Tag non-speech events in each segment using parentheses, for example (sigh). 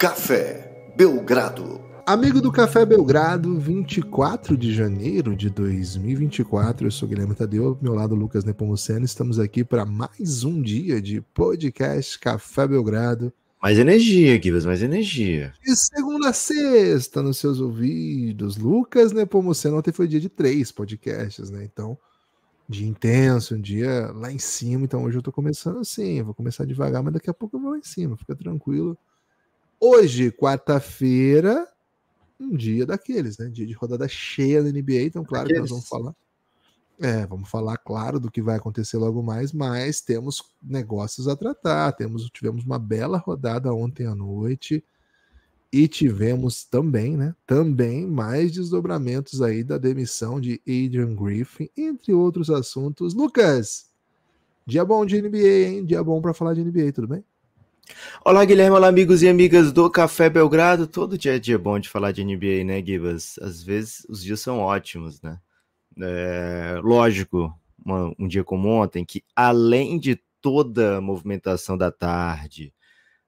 Café Belgrado. Amigo do Café Belgrado, 24 de janeiro de 2024. Eu sou Guilherme Tadeu, meu lado Lucas Nepomuceno. Estamos aqui para mais um dia de podcast Café Belgrado. Mais energia, Guilherme, mais energia. E segunda a sexta nos seus ouvidos. Lucas Nepomuceno ontem foi dia de três podcasts, né? Então, dia intenso, um dia lá em cima. Então hoje eu tô começando assim, vou começar devagar, mas daqui a pouco eu vou lá em cima, fica tranquilo. Hoje, quarta-feira, um dia daqueles, né? Dia de rodada cheia da NBA, então claro daqueles. que nós vamos falar. É, vamos falar, claro, do que vai acontecer logo mais, mas temos negócios a tratar. Temos, tivemos uma bela rodada ontem à noite e tivemos também, né? Também mais desdobramentos aí da demissão de Adrian Griffin, entre outros assuntos. Lucas, dia bom de NBA, hein? Dia bom para falar de NBA, tudo bem? Olá, Guilherme, olá, amigos e amigas do Café Belgrado. Todo dia é dia é bom de falar de NBA, né, Gibas? Às vezes os dias são ótimos, né? É, lógico, uma, um dia como ontem, que além de toda a movimentação da tarde,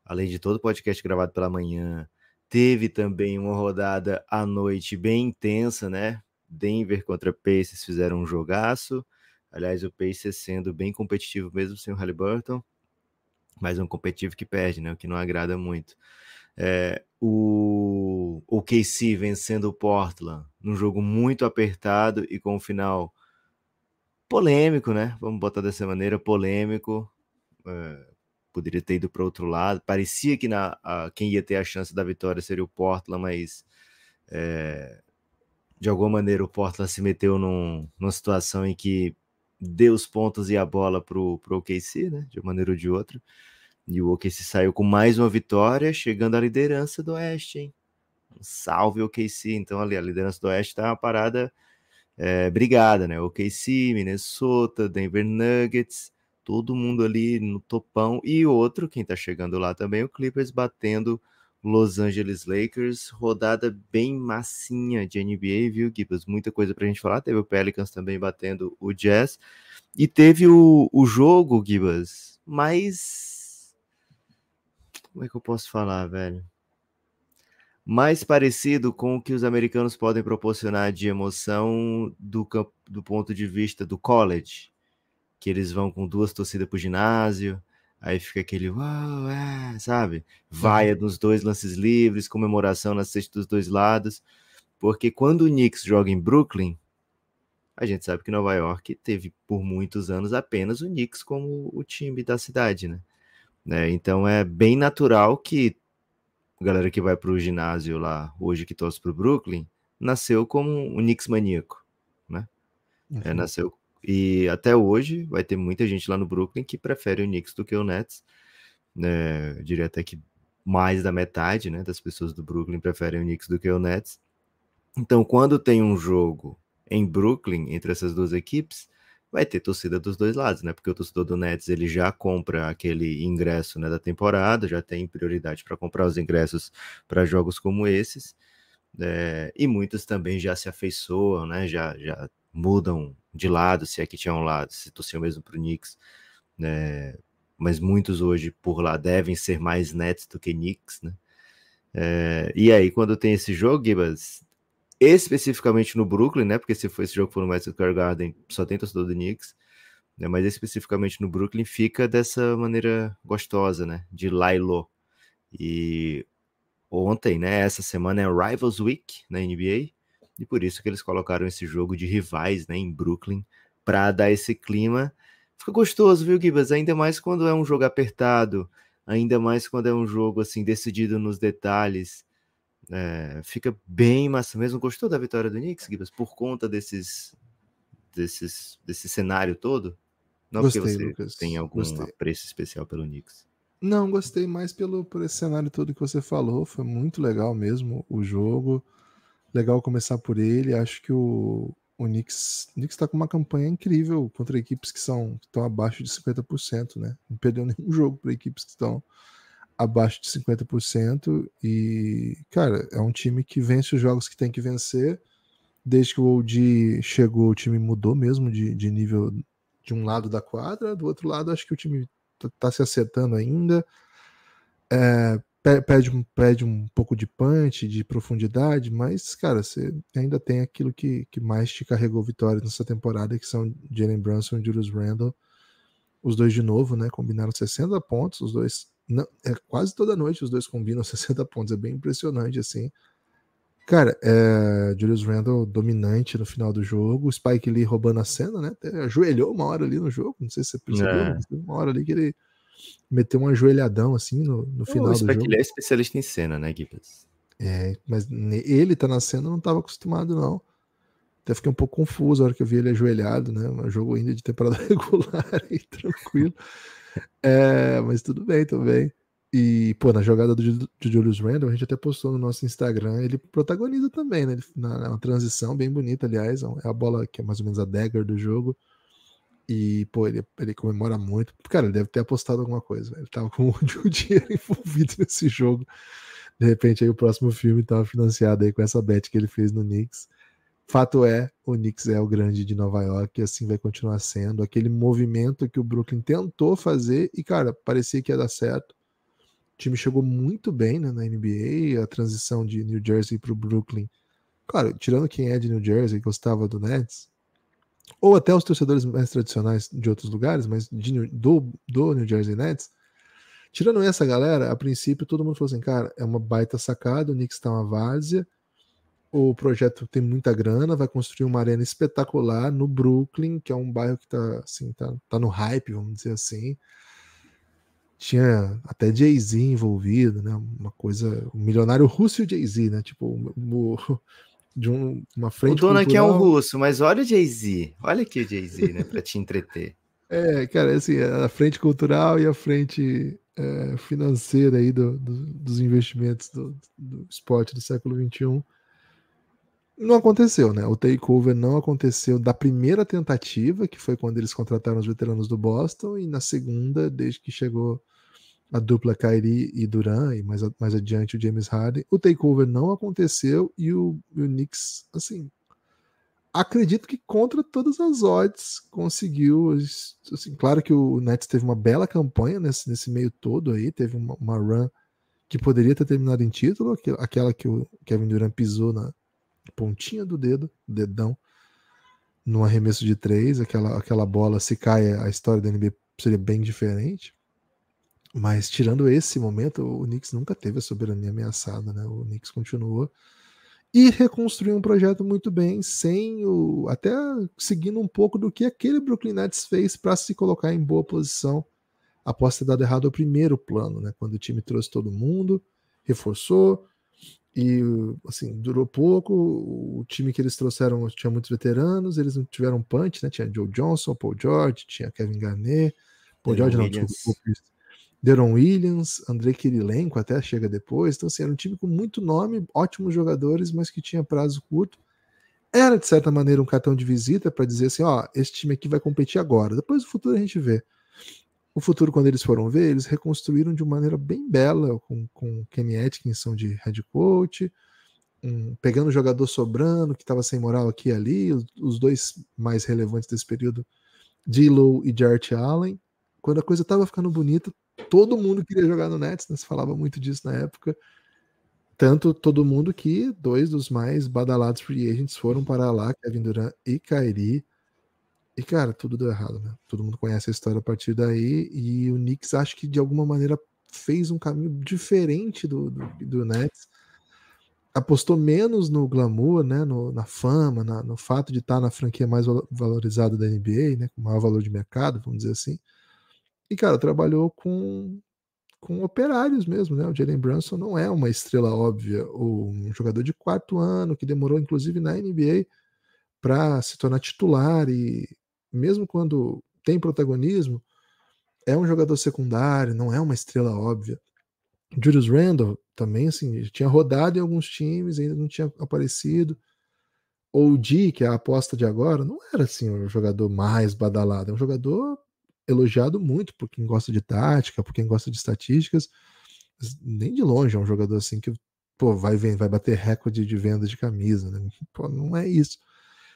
além de todo o podcast gravado pela manhã, teve também uma rodada à noite bem intensa, né? Denver contra Pacers fizeram um jogaço. Aliás, o Pacers sendo bem competitivo mesmo sem o Halliburton mas é um competitivo que perde, né? O que não agrada muito. É, o, o KC vencendo o Portland num jogo muito apertado e com um final polêmico, né? Vamos botar dessa maneira, polêmico. É, poderia ter ido para outro lado. Parecia que na, a, quem ia ter a chance da vitória seria o Portland, mas é, de alguma maneira o Portland se meteu num, numa situação em que deu os pontos e a bola para o OKC, né? De uma maneira ou de outra. E o OKC saiu com mais uma vitória, chegando à liderança do Oeste, hein? Um salve OKC. Então, ali, a liderança do Oeste tá uma parada é, brigada, né? OKC, Minnesota, Denver Nuggets, todo mundo ali no topão. E outro, quem tá chegando lá também, o Clippers batendo Los Angeles Lakers. Rodada bem massinha de NBA, viu, Gibbs? Muita coisa pra gente falar. Teve o Pelicans também batendo o Jazz. E teve o, o jogo, Gibas, mas como é que eu posso falar, velho? Mais parecido com o que os americanos podem proporcionar de emoção do, do ponto de vista do college, que eles vão com duas torcidas pro ginásio, aí fica aquele uau, é, sabe? Vaia nos uhum. dois lances livres, comemoração na sexta dos dois lados. Porque quando o Knicks joga em Brooklyn, a gente sabe que Nova York teve por muitos anos apenas o Knicks como o time da cidade, né? Né? Então é bem natural que a galera que vai para o ginásio lá hoje que torce para o Brooklyn nasceu como um Knicks maníaco, né? É, uhum. É, nasceu e até hoje vai ter muita gente lá no Brooklyn que prefere o Knicks do que o Nets, né? Eu diria até que mais da metade, né, das pessoas do Brooklyn preferem o Knicks do que o Nets. Então, quando tem um jogo em Brooklyn entre essas duas equipes, vai ter torcida dos dois lados, né? Porque o torcedor do Nets ele já compra aquele ingresso né, da temporada, já tem prioridade para comprar os ingressos para jogos como esses. É, e muitos também já se afeiçoam, né? Já, já mudam de lado, se é que tinha um lado, se torceu mesmo para o Knicks, né? Mas muitos hoje por lá devem ser mais Nets do que Knicks, né? É, e aí, quando tem esse jogo, Gibas, especificamente no Brooklyn, né? Porque se foi esse jogo for no Madison Square Garden, só tem torcedor do Knicks, né? Mas especificamente no Brooklyn fica dessa maneira gostosa, né? De Lailo. E ontem, né? Essa semana é Rivals Week na NBA e por isso que eles colocaram esse jogo de rivais, né? Em Brooklyn para dar esse clima. Fica gostoso, viu, Gibas? Ainda mais quando é um jogo apertado, ainda mais quando é um jogo assim decidido nos detalhes é, fica bem massa mesmo. Gostou da vitória do Knicks, Gibas, por conta desses, desses, desse cenário todo? Não gostei, porque você Lucas. tem algum gostei. apreço especial pelo Knicks. Não, gostei mais pelo, por esse cenário todo que você falou. Foi muito legal mesmo o jogo. Legal começar por ele. Acho que o, o Knicks está com uma campanha incrível contra equipes que são que estão abaixo de 50%, né? Não perdeu nenhum (laughs) jogo para equipes que estão abaixo de 50%. E, cara, é um time que vence os jogos que tem que vencer. Desde que o OG chegou, o time mudou mesmo de, de nível de um lado da quadra, do outro lado, acho que o time tá, tá se acertando ainda. É, pede, um, pede um pouco de punch, de profundidade, mas, cara, você ainda tem aquilo que, que mais te carregou vitórias nessa temporada, que são Jalen Brunson e Julius Randle. Os dois de novo, né? Combinaram 60 pontos, os dois não, é, quase toda noite os dois combinam 60 (laughs) pontos. É bem impressionante, assim. Cara, é, Julius Randle dominante no final do jogo, Spike Lee roubando a cena, né? Até ajoelhou uma hora ali no jogo, não sei se você percebeu, é. uma hora ali que ele meteu um ajoelhadão assim no, no final o Spike Lee é especialista em cena, né, Gibbs? É, mas ele tá na cena, não tava acostumado não. Até fiquei um pouco confuso a hora que eu vi ele ajoelhado, né? É um jogo ainda de temporada (laughs) regular e tranquilo. (laughs) (laughs) É, mas tudo bem tudo bem E, pô, na jogada do, do Julius Randle, a gente até postou no nosso Instagram, ele protagoniza também, né? Ele, na, na, transição bem bonita, aliás, é, é a bola que é mais ou menos a dagger do jogo. E, pô, ele, ele comemora muito. Cara, ele deve ter apostado alguma coisa, ele tava com (laughs) o dinheiro envolvido nesse jogo. De repente, aí o próximo filme tava financiado aí com essa bet que ele fez no Knicks. Fato é, o Knicks é o grande de Nova York e assim vai continuar sendo. Aquele movimento que o Brooklyn tentou fazer e, cara, parecia que ia dar certo. O time chegou muito bem né, na NBA, a transição de New Jersey para o Brooklyn. Claro, tirando quem é de New Jersey, gostava do Nets, ou até os torcedores mais tradicionais de outros lugares, mas de, do, do New Jersey Nets, tirando essa galera, a princípio todo mundo falou assim, cara, é uma baita sacada, o Knicks está uma várzea, o projeto tem muita grana, vai construir uma arena espetacular no Brooklyn, que é um bairro que tá, assim, tá, tá no hype, vamos dizer assim. Tinha até Jay-Z envolvido, né? Uma coisa. O um milionário russo e o Jay-Z, né? Tipo, o, o, de um, uma frente. O dono aqui é um russo, mas olha o Jay-Z. Olha aqui o Jay-Z, né? Pra te entreter. (laughs) É, cara, é assim, a frente cultural e a frente é, financeira aí do, do, dos investimentos do, do esporte do século XXI não aconteceu, né? O takeover não aconteceu da primeira tentativa, que foi quando eles contrataram os veteranos do Boston, e na segunda, desde que chegou a dupla Kyrie e Duran, e mais, mais adiante o James Harden, o takeover não aconteceu e o, o Knicks, assim, acredito que contra todas as odds conseguiu. Assim, claro que o Nets teve uma bela campanha nesse, nesse meio todo aí, teve uma, uma run que poderia ter terminado em título, aquela que o Kevin Durant pisou na, pontinha do dedo, dedão, no arremesso de três, aquela, aquela bola, se cai, a história da NBA seria bem diferente. Mas tirando esse momento, o Knicks nunca teve a soberania ameaçada, né? O Knicks continuou e reconstruiu um projeto muito bem, sem o até seguindo um pouco do que aquele Brooklyn Nets fez para se colocar em boa posição após ter dado errado o primeiro plano, né? Quando o time trouxe todo mundo, reforçou, e, assim, durou pouco. O time que eles trouxeram tinha muitos veteranos, eles não tiveram punch, né? Tinha Joe Johnson, Paul George, tinha Kevin Garnett, Paul Deron George não, desculpa, Deron Williams, André Kirilenko até chega depois. Então, assim, era um time com muito nome, ótimos jogadores, mas que tinha prazo curto. Era, de certa maneira, um cartão de visita para dizer assim: ó, esse time aqui vai competir agora, depois do futuro a gente vê. O futuro, quando eles foram ver, eles reconstruíram de maneira bem bela, com, com Kenny Atkinson de head coach, um, pegando o jogador sobrando, que estava sem moral aqui e ali, os, os, dois mais relevantes desse período, D'Lo e Jart Allen. Quando a coisa estava ficando bonita, todo mundo queria jogar no Nets, né? se falava muito disso na época. Tanto todo mundo que dois dos mais badalados free agents foram para lá, Kevin Durant e Kyrie. E, cara, tudo deu errado, né? Todo mundo conhece a história a partir daí. E o Knicks acho que de alguma maneira fez um caminho diferente do, do, do Nets. Apostou menos no glamour, né? No, na fama, na, no fato de estar na franquia mais valorizada da NBA, né? Com maior valor de mercado, vamos dizer assim. E, cara, trabalhou com, com operários mesmo, né? O Jalen Brunson não é uma estrela óbvia, ou um jogador de quarto ano que demorou, inclusive, na NBA para se tornar titular e mesmo quando tem protagonismo, é um jogador secundário, não é uma estrela óbvia. Julius Randle também, assim, tinha rodado em alguns times, ainda não tinha aparecido. Ou o Di, que é a aposta de agora, não era assim o um jogador mais badalado, é um jogador elogiado muito por quem gosta de tática, por quem gosta de estatísticas. Nem de longe é um jogador assim que pô, vai, vai bater recorde de venda de camisa, né? Pô, não é isso.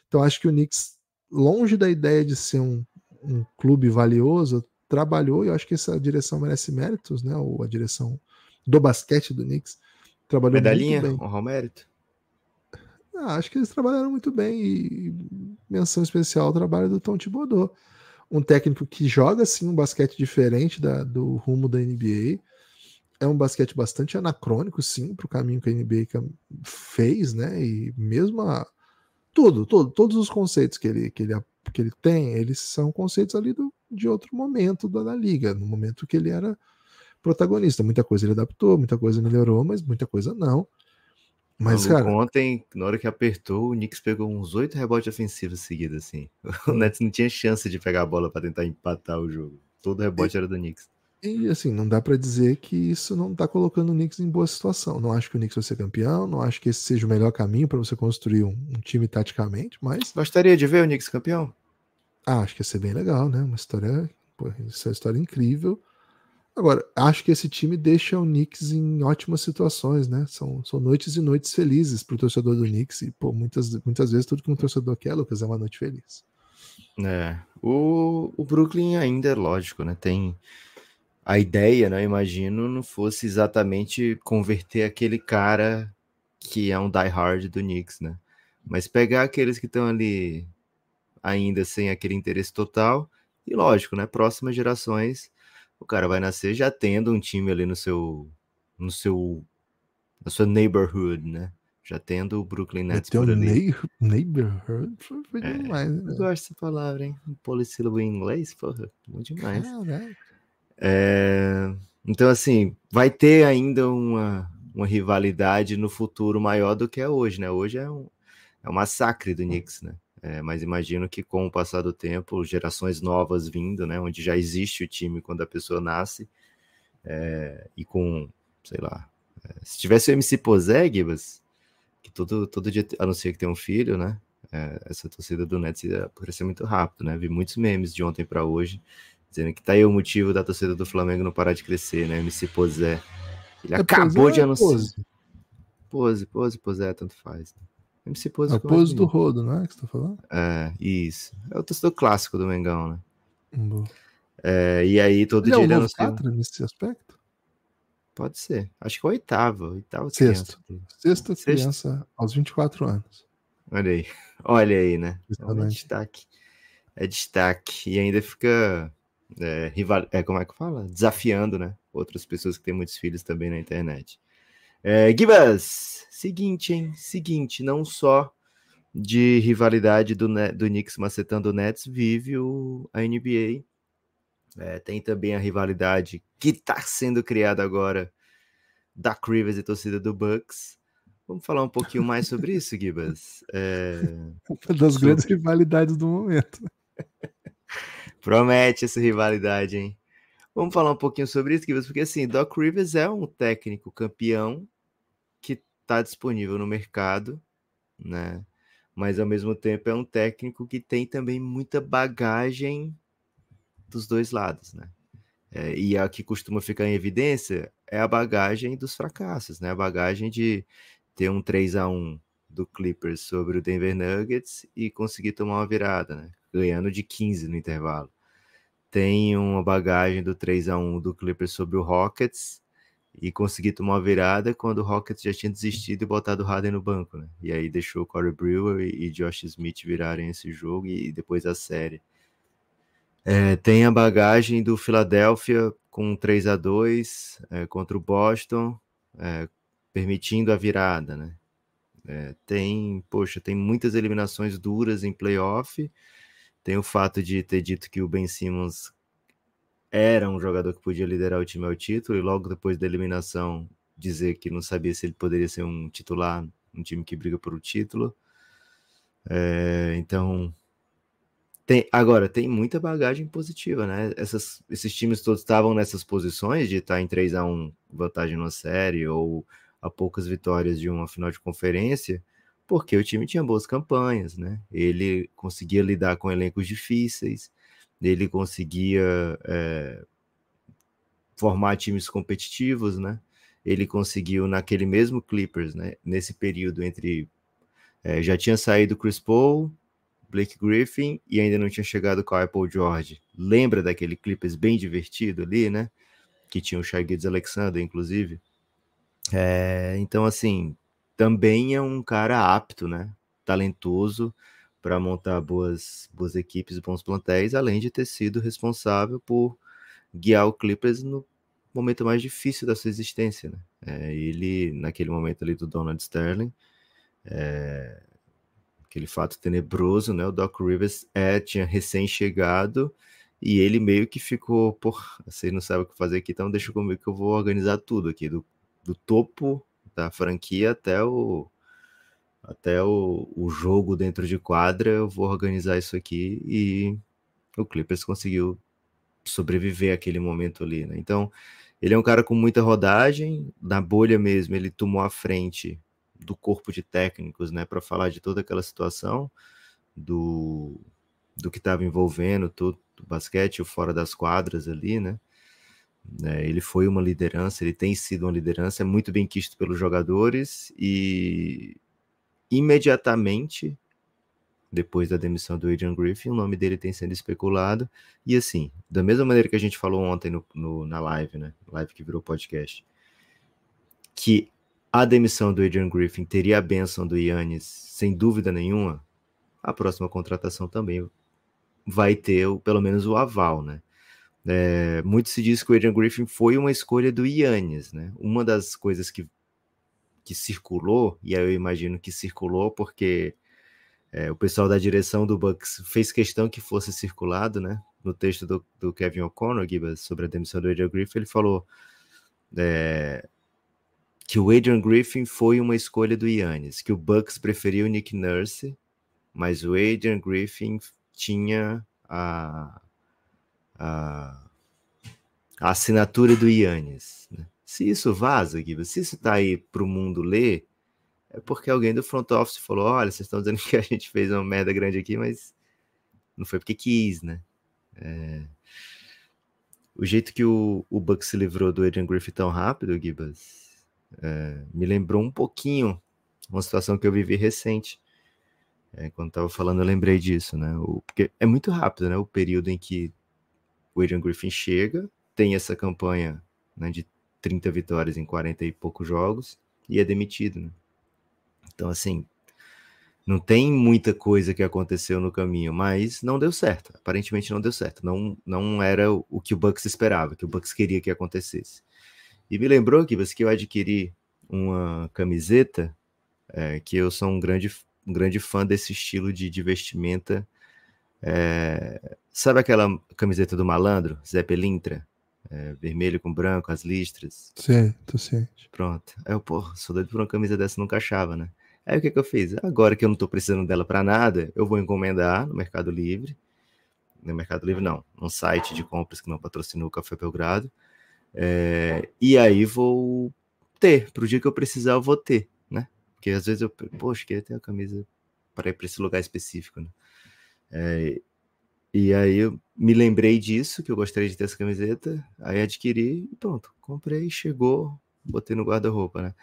Então acho que o Knicks longe da ideia de ser um, um clube valioso, trabalhou, e eu acho que essa direção merece méritos, né? Ou a direção do basquete do Knicks. Trabalhou Medalhinha, muito bem. honra o mérito. Ah, acho que eles trabalharam muito bem e menção especial ao trabalho do Tom Thibodeau. Um técnico que joga assim um basquete diferente da, do rumo da NBA. É um basquete bastante anacrônico, sim, para o caminho que a NBA fez, né? E mesmo a, tudo, tudo, todos os conceitos que ele, que ele, que ele tem, eles são conceitos ali do, de outro momento da, da liga, no momento que ele era protagonista. Muita coisa ele adaptou, muita coisa melhorou, mas muita coisa não. Mas, cara. Ontem, na hora que apertou, o Knicks pegou uns oito rebotes ofensivos seguidos, assim. (laughs) O Nets não tinha chance de pegar a bola para tentar empatar o jogo. Todo rebote e, era do Knicks. E assim, não dá para dizer que isso não tá colocando o Knicks em boa situação. Não acho que o Knicks vai ser campeão, não acho que esse seja o melhor caminho para você construir um, um, time taticamente, mas. Gostaria de ver o Knicks campeão? Ah, acho que ia ser bem legal, né? Uma história. Pô, é uma história incrível. Agora, acho que esse time deixa o Knicks em ótimas situações, né? São, são noites e noites felizes para o torcedor do Knicks. E, pô, muitas, muitas vezes tudo que um torcedor quer, Lucas, é uma noite feliz. É. O, o Brooklyn ainda é lógico, né? Tem a ideia, né, imagino, não fosse exatamente converter aquele cara que é um die-hard do Knicks, né? Mas pegar aqueles que estão ali ainda sem aquele interesse total e, lógico, né, próximas gerações, o cara vai nascer já tendo um time ali no seu no seu na sua neighborhood, né? Já tendo o Brooklyn Nets por ali. Neighborhood foi, foi é, demais, né? Eu gosto dessa palavra, hein? Um polissílabo em inglês, porra, bom demais. Caraca. É, então, assim, vai ter ainda uma, uma rivalidade no futuro maior do que é hoje, né? Hoje é um, é um massacre do Knicks, né? É, mas imagino que com o passar do tempo, gerações novas vindo, né? Onde já existe o time quando a pessoa nasce. É, e com, sei lá, é, se tivesse o MC Posé, que todo, todo dia, anuncia que tem um filho, né? É, essa torcida do Nets ia crescer muito rápido, né? Vi muitos memes de ontem para hoje Dizendo que tá aí o motivo da torcida do Flamengo não parar de crescer, né? MC Posé. Ele é, acabou de é anunciar. Pose. pose, pose, Posé, tanto faz. MC Pose. É o Pose do Rodo, né? Que você tá falando? É, isso. É o torcedor clássico do Mengão, né? Hum, é, e aí todo ele é dia é o ele anunciou. Catra nesse aspecto? Pode ser. Acho que é o oitavo. Oitavo Sexto. Criança. Sexta Sexto. criança aos 24 anos. Olha aí. Olha aí, né? É destaque. É destaque. E ainda fica é, rival, é, como é que fala? Desafiando, né? Outras pessoas que têm muitos filhos também na internet. É, Gibas, seguinte, hein? Seguinte, não só de rivalidade do, do Knicks macetando o Nets, vive o, a NBA. É, tem também a rivalidade que está sendo criada agora da Rivers e torcida do Bucks. Vamos falar um pouquinho mais sobre isso, Gibas? É... (laughs) Das sobre... grandes rivalidades do momento. (laughs) Promete essa rivalidade, hein? Vamos falar um pouquinho sobre isso, porque assim, Doc Rivers é um técnico campeão que está disponível no mercado, né? Mas ao mesmo tempo é um técnico que tem também muita bagagem dos dois lados, né? É, e a é que costuma ficar em evidência é a bagagem dos fracassos, né? A bagagem de ter um 3 a 1 do Clippers sobre o Denver Nuggets e conseguir tomar uma virada, né? Ganhando de 15 no intervalo tem uma bagagem do 3 a 1 do Clippers sobre o Rockets e conseguir tomar uma virada quando o Rockets já tinha desistido e botado o Harden no banco, né? E aí deixou o Corey Brewer e, Josh Smith virarem esse jogo e, depois a série. É, tem a bagagem do Philadelphia com 3 a 2 é, contra o Boston, é, permitindo a virada, né? É, tem, poxa, tem muitas eliminações duras em playoff, tem o fato de ter dito que o Ben Simmons era um jogador que podia liderar o time ao título e logo depois da eliminação dizer que não sabia se ele poderia ser um titular, um time que briga por o título. É, então, tem, agora, tem muita bagagem positiva, né? Essas, esses times todos estavam nessas posições de estar tá em 3 a 1 vantagem na série ou a poucas vitórias de uma final de conferência porque o time tinha boas campanhas, né? Ele conseguia lidar com elencos difíceis, ele conseguia é, formar times competitivos, né? Ele conseguiu naquele mesmo Clippers, né? Nesse período entre é, já tinha saído Chris Paul, Blake Griffin e ainda não tinha chegado com a Apple George. Lembra daquele Clippers bem divertido ali, né? Que tinha o Shai Alexander, inclusive. É, então, assim, também é um cara apto, né? Talentoso para montar boas, boas equipes, bons plantéis, além de ter sido responsável por guiar o Clippers no momento mais difícil da sua existência, né? É, ele, naquele momento ali do Donald Sterling, é, aquele fato tenebroso, né? O Doc Rivers é, tinha recém-chegado e ele meio que ficou, pô, vocês não sabem o que fazer aqui, então deixa comigo que eu vou organizar tudo aqui, do, do topo da franquia até o até o, o jogo dentro de quadra, eu vou organizar isso aqui e o Clippers conseguiu sobreviver àquele momento ali, né? Então, ele é um cara com muita rodagem, na bolha mesmo, ele tomou a frente do corpo de técnicos, né, para falar de toda aquela situação do, do que estava envolvendo todo o basquete, o fora das quadras ali, né? Né, ele foi uma liderança, ele tem sido uma liderança, é muito bem quisto pelos jogadores e imediatamente depois da demissão do Adrian Griffin, o nome dele tem sendo especulado. E assim, da mesma maneira que a gente falou ontem no, no, na live, né? Live que virou podcast, que a demissão do Adrian Griffin teria a benção do Yannis, sem dúvida nenhuma, a próxima contratação também vai ter pelo menos o aval, né? É, muito se diz que o Adrian Griffin foi uma escolha do Yannis, né? Uma das coisas que, que circulou, e aí eu imagino que circulou porque é, o pessoal da direção do Bucks fez questão que fosse circulado, né? No texto do, do Kevin O'Connor, sobre a demissão do Adrian Griffin, ele falou é, que o Adrian Griffin foi uma escolha do Yannis, que o Bucks preferiu o Nick Nurse, mas o Adrian Griffin tinha a a, a assinatura do Yannis. Né? Se isso vaza, Guiba, se isso está aí para o mundo ler, é porque alguém do front office falou: olha, vocês estão dizendo (laughs) que a gente fez uma merda grande aqui, mas não foi porque quis, né? É... O jeito que o, o Buck se livrou do Adrian Griffith tão rápido, Gibas, é... me lembrou um pouquinho uma situação que eu vivi recente. É, quando estava falando, eu lembrei disso, né? O, porque é muito rápido, né? O período em que o Adrian Griffin chega, tem essa campanha né, de 30 vitórias em 40 e poucos jogos e é demitido. Né? Então, assim, não tem muita coisa que aconteceu no caminho, mas não deu certo. Aparentemente não deu certo. Não, não era o que o Bucks esperava, que o Bucks queria que acontecesse. E me lembrou, que eu adquiri uma camiseta, é, que eu sou um grande, um grande fã desse estilo de, de vestimenta é, sabe aquela camiseta do malandro, Zé Pelintra? É, vermelho com branco, as listras. Sim, tô ciente. Pronto. Aí eu, porra, sou doido por uma camisa dessa, nunca achava, né? Aí o que, que eu fiz? Agora que eu não tô precisando dela para nada, eu vou encomendar no Mercado Livre. No Mercado Livre, não. Num site de compras que não patrocinou o Café Belgrado. É, e aí vou ter. Pro dia que eu precisar, eu vou ter, né? Porque às vezes eu, poxa, queria ter a camisa para ir para esse lugar específico, né? É, e aí eu me lembrei disso, que eu gostaria de ter essa camiseta, aí adquiri e pronto, comprei, chegou, botei no guarda-roupa, né?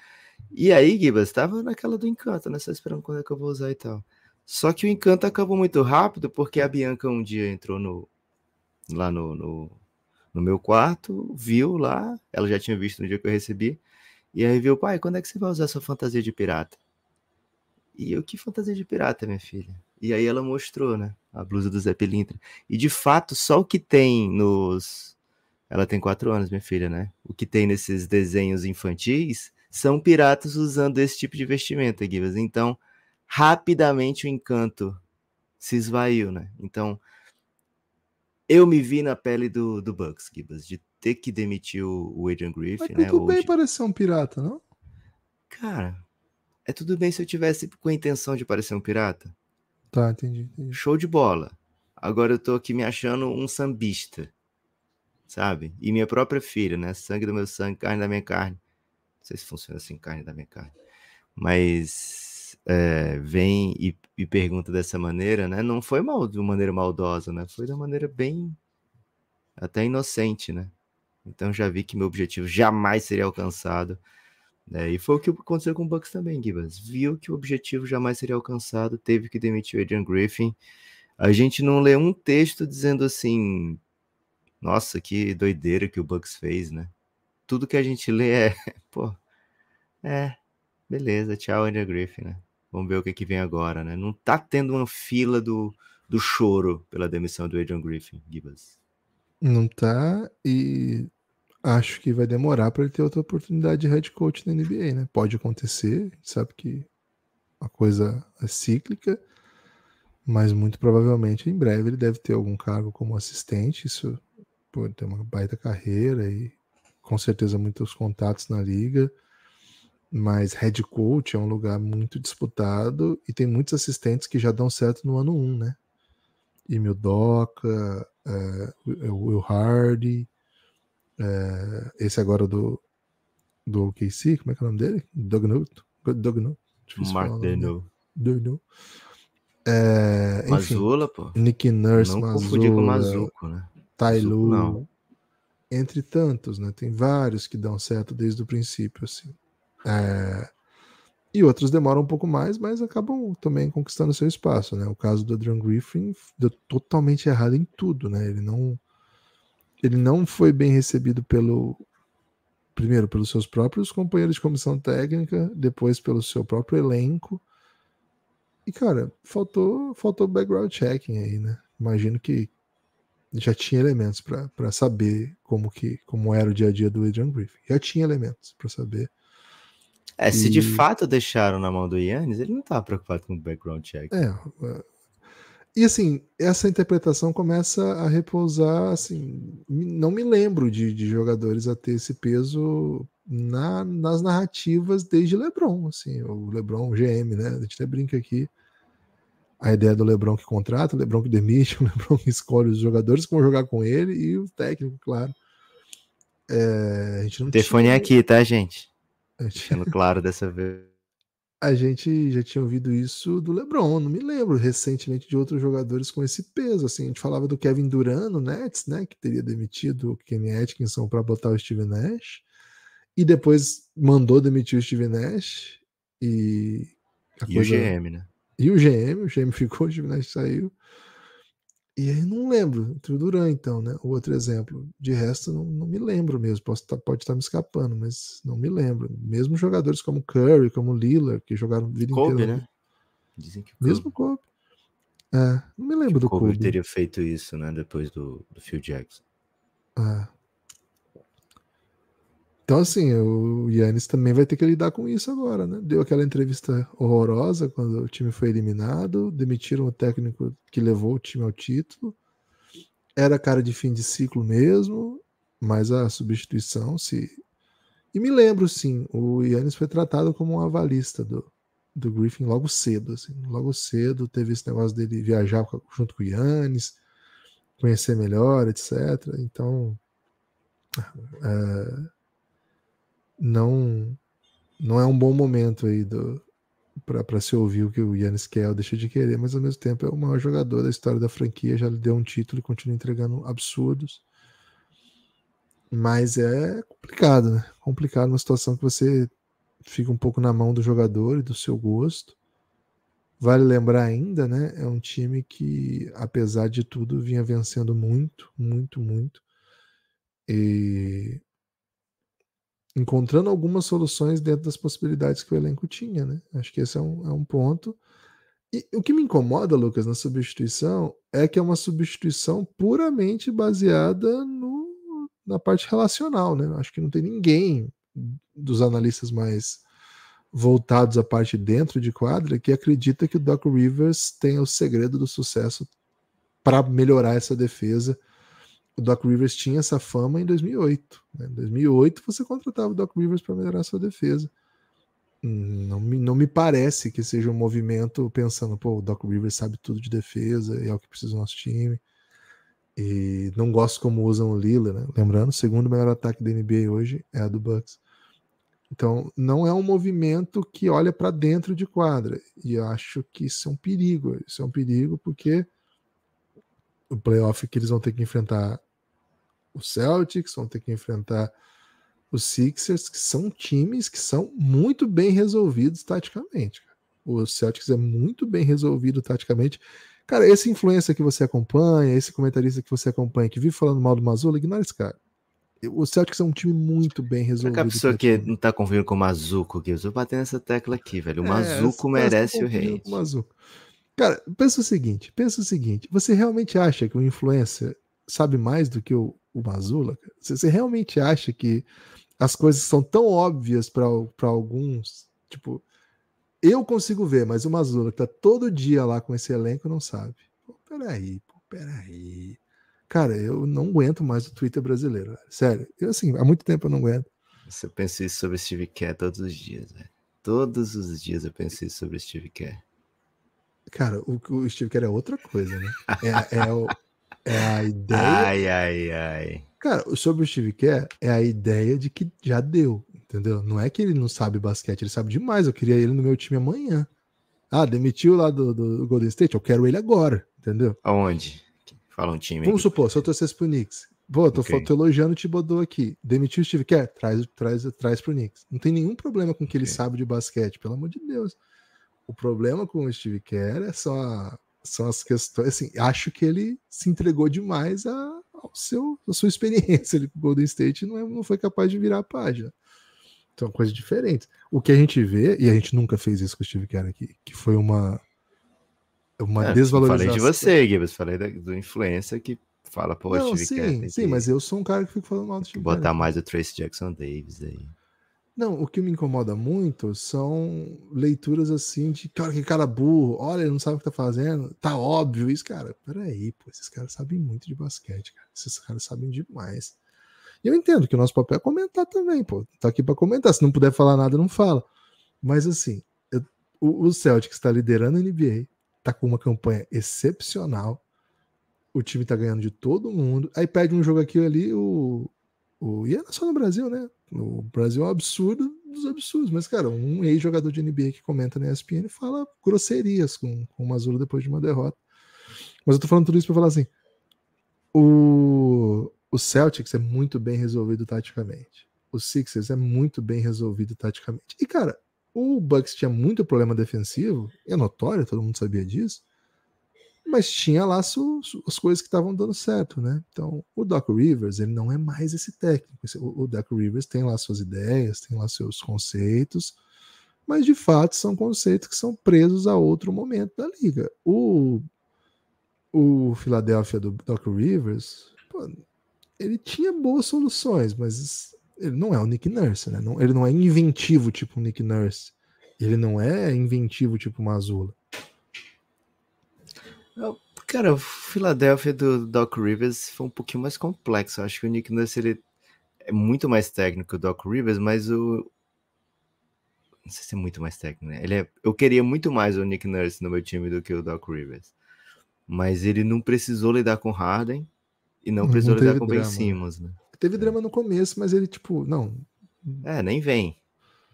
E aí, Gibas, estava naquela do encanto, né? Só esperando quando é que eu vou usar e tal. Só que o encanto acabou muito rápido, porque a Bianca um dia entrou no, lá no, no, no meu quarto, viu lá, ela já tinha visto no dia que eu recebi, e aí viu, pai, quando é que você vai usar sua fantasia de pirata? E eu, que fantasia de pirata, minha filha? E aí ela mostrou, né? A blusa do Zé Pelintra. E de fato, só o que tem nos. Ela tem quatro anos, minha filha, né? O que tem nesses desenhos infantis são piratas usando esse tipo de vestimenta, Gibas. Então, rapidamente o encanto se esvaiu, né? Então, eu me vi na pele do, do Bucks, Gibas, de ter que demitir o, Adrian Griffin, Mas né? Tudo bem parecer um pirata, não? Cara, é tudo bem se eu tivesse com a intenção de parecer um pirata. Tá, entendi, entendi. Show de bola. Agora eu tô aqui me achando um sambista, sabe? E minha própria filha, né? Sangue do meu sangue, carne da minha carne. Não sei se funciona assim, carne da minha carne. Mas é, vem e, e pergunta dessa maneira, né? Não foi mal, de uma maneira maldosa, né? Foi de uma maneira bem até inocente, né? Então já vi que meu objetivo jamais seria alcançado é, e foi o que aconteceu com o Bucks também, Gibas. Viu que o objetivo jamais seria alcançado, teve que demitir o Adrian Griffin. A gente não lê um texto dizendo assim: nossa, que doideira que o Bucks fez, né? Tudo que a gente lê é, (laughs) pô, é, beleza, tchau, Adrian Griffin, né? Vamos ver o que, é que vem agora, né? Não tá tendo uma fila do, do choro pela demissão do Adrian Griffin, Gibas. Não tá, e acho que vai demorar para ele ter outra oportunidade de head coach na NBA, né? Pode acontecer, sabe que uma coisa é cíclica, mas muito provavelmente em breve ele deve ter algum cargo como assistente, isso pode ter uma baita carreira e com certeza muitos contatos na liga, mas head coach é um lugar muito disputado e tem muitos assistentes que já dão certo no ano 1, um, né? Emil Doca, é, é, Will Hardy, é, esse agora é do, do OKC, como é que é o nome dele? Doug Dugnuto. Mark Daniel. Dugnuto. É, enfim, Mazula, pô. Nick Nurse, não Mazula. confundir com Mazuco, né? Tailu. Não. Entre tantos, né? Tem vários que dão certo desde o princípio, assim. É, e outros demoram um pouco mais, mas acabam também conquistando seu espaço, né? O caso do Adrian Griffin deu totalmente errado em tudo, né? Ele não ele não foi bem recebido pelo primeiro pelos seus próprios companheiros de comissão técnica, depois pelo seu próprio elenco. E cara, faltou faltou background checking aí, né? Imagino que já tinha elementos para saber como que como era o dia a dia do Adrian Griffin. Já tinha elementos para saber. É, se de fato deixaram na mão do Yannis, ele não tá preocupado com o background check. É, e assim, essa interpretação começa a repousar, assim, não me lembro de, de jogadores a ter esse peso na, nas narrativas desde LeBron, assim, o LeBron o GM, né? A gente até brinca aqui a ideia do LeBron que contrata, o LeBron que demite, (laughs) o LeBron que escolhe os jogadores que vão jogar com ele e o técnico, claro. É, a gente não Telefone tinha... É aqui, tá, gente? Deixando claro dessa vez a gente já tinha ouvido isso do LeBron, não me lembro recentemente de outros jogadores com esse peso. Assim, a gente falava do Kevin Durant no Nets, né, que teria demitido o Kenny Atkinson para botar o Steve Nash, e depois mandou demitir o Steve Nash e, e coisa... o GM, né? E o GM, o GM ficou, o Steve Nash saiu. E aí não lembro, entre o Duran, então, né? O outro exemplo. De resto, não, não me lembro mesmo. Posso tá, pode estar tá me escapando, mas não me lembro. Mesmo jogadores como Curry, como Lillard, que jogaram vida Kobe, inteira. né? Dizem que Kobe. Mesmo Kobe. É, não me lembro que do Kobe. Kobe teria feito isso, né? Depois do, do Phil Jackson. É. Então, assim, o Yannis também vai ter que lidar com isso agora, né? Deu aquela entrevista horrorosa quando o time foi eliminado, demitiram o técnico que levou o time ao título. Era cara de fim de ciclo mesmo, mas a substituição se. E me lembro, sim, o Yannis foi tratado como um avalista do, do Griffin logo cedo, assim. Logo cedo teve esse negócio dele viajar junto com o Yannis, conhecer melhor, etc. Então. É não não é um bom momento aí do para se ouvir o que o Yannis quer deixa de querer, mas ao mesmo tempo é o maior jogador da história da franquia, já lhe deu um título e continua entregando absurdos. Mas é complicado, né? Complicado uma situação que você fica um pouco na mão do jogador e do seu gosto. Vale lembrar ainda, né? É um time que, apesar de tudo, vinha vencendo muito, muito, muito. E encontrando algumas soluções dentro das possibilidades que o elenco tinha, né? Acho que esse é um, é um ponto. E o que me incomoda, Lucas, na substituição é que é uma substituição puramente baseada no, na parte relacional, né? Acho que não tem ninguém dos analistas mais voltados à parte dentro de quadra que acredita que o Doc Rivers tem o segredo do sucesso para melhorar essa defesa o Doc Rivers tinha essa fama em 2008. Né? Em 2008 você contratava o Doc Rivers para melhorar sua defesa. Não me, não me parece que seja um movimento pensando, pô, o Doc Rivers sabe tudo de defesa e é o que precisa do nosso time. E não gosto como usam o Lila, né? Lembrando, o segundo melhor ataque da NBA hoje é a do Bucks. Então, não é um movimento que olha para dentro de quadra. E eu acho que isso é um perigo. Isso é um perigo porque no playoff é que eles vão ter que enfrentar o Celtics, vão ter que enfrentar os Sixers, que são times que são muito bem resolvidos taticamente. O Celtics é muito bem resolvido taticamente. Cara, esse influencer que você acompanha, esse comentarista que você acompanha, que vive falando mal do Mazula, ignora esse cara. O Celtics é um time muito bem resolvido. a pessoa que não tá convivendo com o Mazuco, que eu tô batendo essa tecla aqui, velho. O é, Mazuco merece o rei. O Mazuco. Cara, pensa o seguinte, pensa o seguinte, você realmente acha que o influencer sabe mais do que o, o Mazula? Você, você realmente acha que as coisas são tão óbvias para alguns, tipo, eu consigo ver, mas o Mazula que tá todo dia lá com esse elenco não sabe. Pô, peraí, pô, peraí. Cara, eu não aguento mais o Twitter brasileiro, velho. sério. Eu, assim, há muito tempo eu não aguento. Eu pensa isso sobre Steve Kerr todos os dias, Todos os dias eu penso isso sobre Steve Kerr. Cara, o, o Steve Kerr é outra coisa, né? É, é, o, é a ideia. Ai, ai, ai. Cara, sobre o Steve Kerr, é a ideia de que já deu, entendeu? Não é que ele não sabe basquete, ele sabe demais. Eu queria ele no meu time amanhã. Ah, demitiu lá do, do Golden State, eu quero ele agora, entendeu? Aonde? Fala um time. Vamos aqui. supor, se eu torcesse pro Knicks. Pô, tô, okay. tô elogiando o Tibodô aqui. Demitiu o Steve Kerr? Traz, traz, traz pro Knicks. Não tem nenhum problema com o que okay. ele sabe de basquete, pelo amor de Deus. O problema com o Steve Kerr é são, são as questões. Assim, acho que ele se entregou demais a, ao seu, a sua experiência ele, Golden State não, é, não foi capaz de virar a página. Então, coisa diferente. O que a gente vê, e a gente nunca fez isso com o Steve Kerr aqui, que foi uma, uma é, desvalorização. Falei de você, Gibbs, falei da, do influência que fala, pô, não, Steve sim, Kerr. Sim, que... mas eu sou um cara que fico falando mal do Steve Botar Kerr. mais o Trace Jackson Davis aí. Não, o que me incomoda muito são leituras assim de cara, que cara burro, olha, ele não sabe o que tá fazendo, tá óbvio isso, cara. Peraí, pô, esses caras sabem muito de basquete, cara. Esses caras sabem demais. E eu entendo que o nosso papel é comentar também, pô. Tá aqui para comentar. Se não puder falar nada, não fala. Mas assim, eu, o, Celtic Celtics está liderando a NBA, tá com uma campanha excepcional. O time tá ganhando de todo mundo. Aí pede um jogo aqui ali, o. o e é só no Brasil, né? no Brasil é um absurdo dos absurdos. Mas, cara, um ex-jogador de NBA que comenta na ESPN fala grosserias com, com o Mazula depois de uma derrota. Mas eu tô falando tudo isso para falar assim: o, o Celtics é muito bem resolvido taticamente. O Sixers é muito bem resolvido taticamente. E, cara, o Bucks tinha muito problema defensivo, é notório, todo mundo sabia disso mas tinha lá su, su, as coisas que estavam dando certo, né? Então, o Doc Rivers, ele não é mais esse técnico. Esse, o, o, Doc Rivers tem lá suas ideias, tem lá seus conceitos, mas de fato são conceitos que são presos a outro momento da liga. O, o Philadelphia do Doc Rivers, pô, ele tinha boas soluções, mas ele não é o Nick Nurse, né? Não, ele não é inventivo tipo o Nick Nurse. Ele não é inventivo tipo o Mazula. Cara, o Philadelphia do Doc Rivers foi um pouquinho mais complexo. Eu acho que o Nick Nurse ele é muito mais técnico que o Doc Rivers, mas o. Não sei se é muito mais técnico, né? Ele é... Eu queria muito mais o Nick Nurse no meu time do que o Doc Rivers. Mas ele não precisou lidar com Harden e não, precisou não lidar com drama. Ben Simmons, né? Teve é. drama no começo, mas ele, tipo, não. É, nem vem.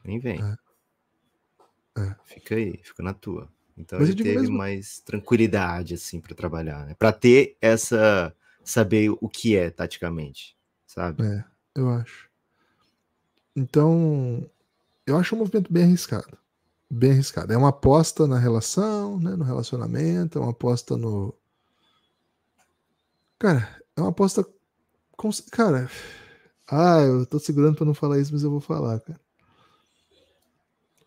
Nem vem. É. É. Fica aí, fica na tua. Então Mas ele teve mesmo... mais tranquilidade assim para trabalhar, né? Para ter essa saber o que é taticamente, sabe? É, eu acho. Então, eu acho um movimento bem arriscado. Bem arriscado. É uma aposta na relação, né, no relacionamento, é uma aposta no Cara, é uma aposta cara, ah, eu tô segurando para não falar isso, mas eu vou falar, cara.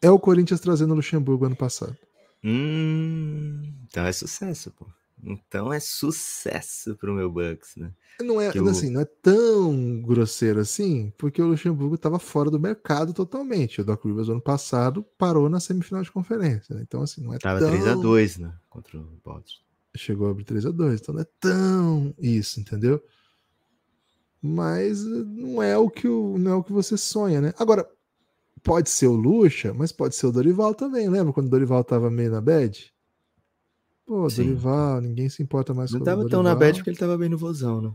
É o Corinthians trazendo o Luxemburgo ano passado. Hum, então é sucesso, pô. Então é sucesso pro meu Bucks, né? Não é, é eu... assim, não é tão grosseiro assim, porque o Luxemburgo estava fora do mercado totalmente. O Doc Rivers ano passado parou na semifinal de conferência, né? Então assim, não é tava tão... 3 a 2, né, contra o Baltimore. Chegou a abrir 3 a 2, então não é tão isso, entendeu? Mas eh, não é o que o, não é o que você sonha, né? Agora, pode ser o Lucha, mas pode ser o Dorival também. Lembra quando o Dorival tava meio na bad? Pô, Sim. Dorival, ninguém se importa mais não com o Dorival. Não tava tão na bad porque ele tava bem no vozão, né?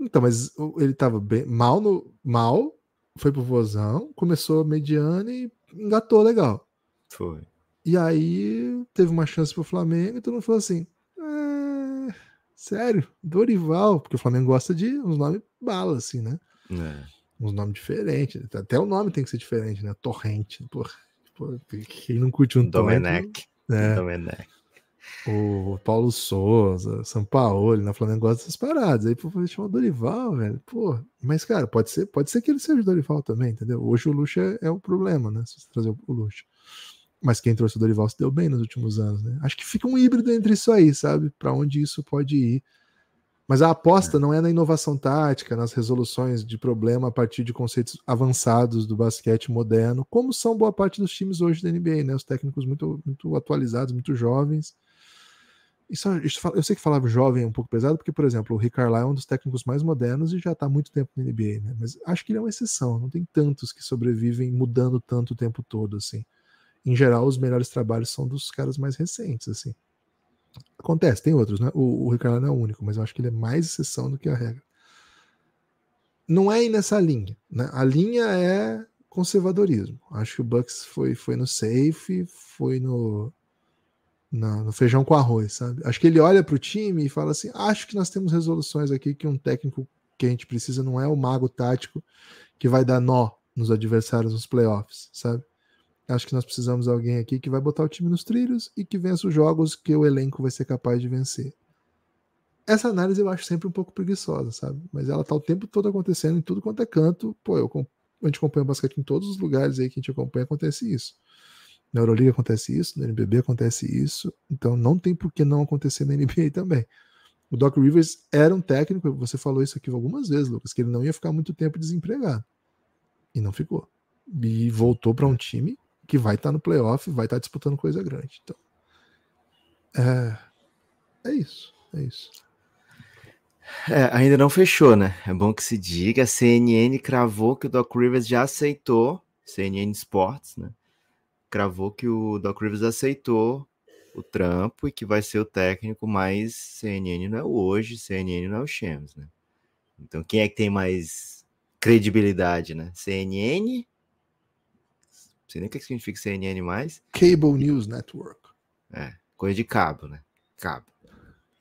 Então, mas ele tava bem mal no mal, foi pro vozão, começou mediano e engatou legal. Foi. E aí teve uma chance pro Flamengo e todo mundo falou assim: é, sério, Dorival, porque o Flamengo gosta de uns nomes bala, assim, né? É uns nomes diferentes. Até o nome tem que ser diferente, né? Torrente. Pô, pô quem não curte um Domenech. Torrent, né? Domenech. O Paulo Souza, Sampaoli, na Flamengo gosta dessas paradas. Aí, pô, chamar o Dorival, velho. Pô, mas, cara, pode ser, pode ser que ele seja o Dorival também, entendeu? Hoje o Luxo é, é o problema, né? Se você trazer o, o Luxo. Mas quem trouxe o Dorival se deu bem nos últimos anos, né? Acho que fica um híbrido entre isso aí, sabe? Para onde isso pode ir. Mas a é. aposta não é na inovação tática, nas resoluções de problema a partir de conceitos avançados do basquete moderno, como são boa parte dos times hoje da NBA, né? Os técnicos muito, muito atualizados, muito jovens. Isso, isso, eu sei que falava jovem é um pouco pesado, porque, por exemplo, o Ricard Carlisle é um dos técnicos mais modernos e já está há muito tempo na NBA, né? Mas acho que ele é uma exceção, não tem tantos que sobrevivem mudando tanto o tempo todo, assim. Em geral, os melhores trabalhos são dos caras mais recentes, assim. Acontece, tem outros, né? O, o Ricardo não é o único, mas eu acho que ele é mais exceção do que a regra. Não é ir nessa linha, né? A linha é conservadorismo. Acho que o Bucks foi, foi no safe, foi no, no feijão com arroz, sabe? Acho que ele olha para o time e fala assim: acho que nós temos resoluções aqui que um técnico que a gente precisa não é o mago tático que vai dar nó nos adversários nos playoffs, sabe? Acho que nós precisamos de alguém aqui que vai botar o time nos trilhos e que vença os jogos que o elenco vai ser capaz de vencer. Essa análise eu acho sempre um pouco preguiçosa, sabe? Mas ela tá o tempo todo acontecendo em tudo quanto é canto. Pô, eu, a gente acompanha o basquete em todos os lugares aí que a gente acompanha, acontece isso. Na Euroliga acontece isso, no NBB acontece isso. Então não tem por que não acontecer na (laughs) NBA também. O Doc Rivers era um técnico, você falou isso aqui algumas vezes, Lucas, que ele não ia ficar muito tempo desempregado. E não ficou. E voltou para um time que vai estar tá no playoff, vai estar tá disputando coisa grande. Então, é, é isso, é isso. É, ainda não fechou, né? É bom que se diga. A CNN cravou que o Doc Rivers já aceitou, CNN Sports, né? Cravou que o Doc Rivers aceitou o trampo e que vai ser o técnico, mas CNN não é o hoje, CNN não é o Shams, né? Então, quem é que tem mais credibilidade, né? CNN não sei nem o que significa CNN mais. Cable News Network. É, coisa de cabo, né? Cabo.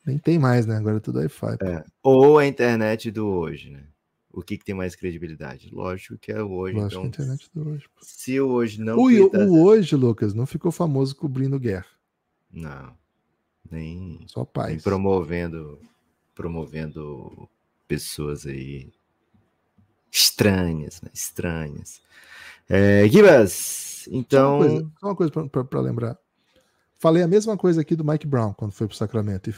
Nem tem mais, né? Agora é tudo Wi-Fi. É. Ou a internet do hoje, né? O que, que, tem mais credibilidade? Lógico que é o hoje. Lógico então, é a internet do hoje. Pô. Se o hoje não. O, o hoje, Lucas, não ficou famoso cobrindo guerra. Não. Nem. Só paz. Nem promovendo, promovendo pessoas aí estranhas, né? Estranhas. É, Gibas, então. Só uma coisa, coisa para lembrar. Falei a mesma coisa aqui do Mike Brown quando foi pro Sacramento e,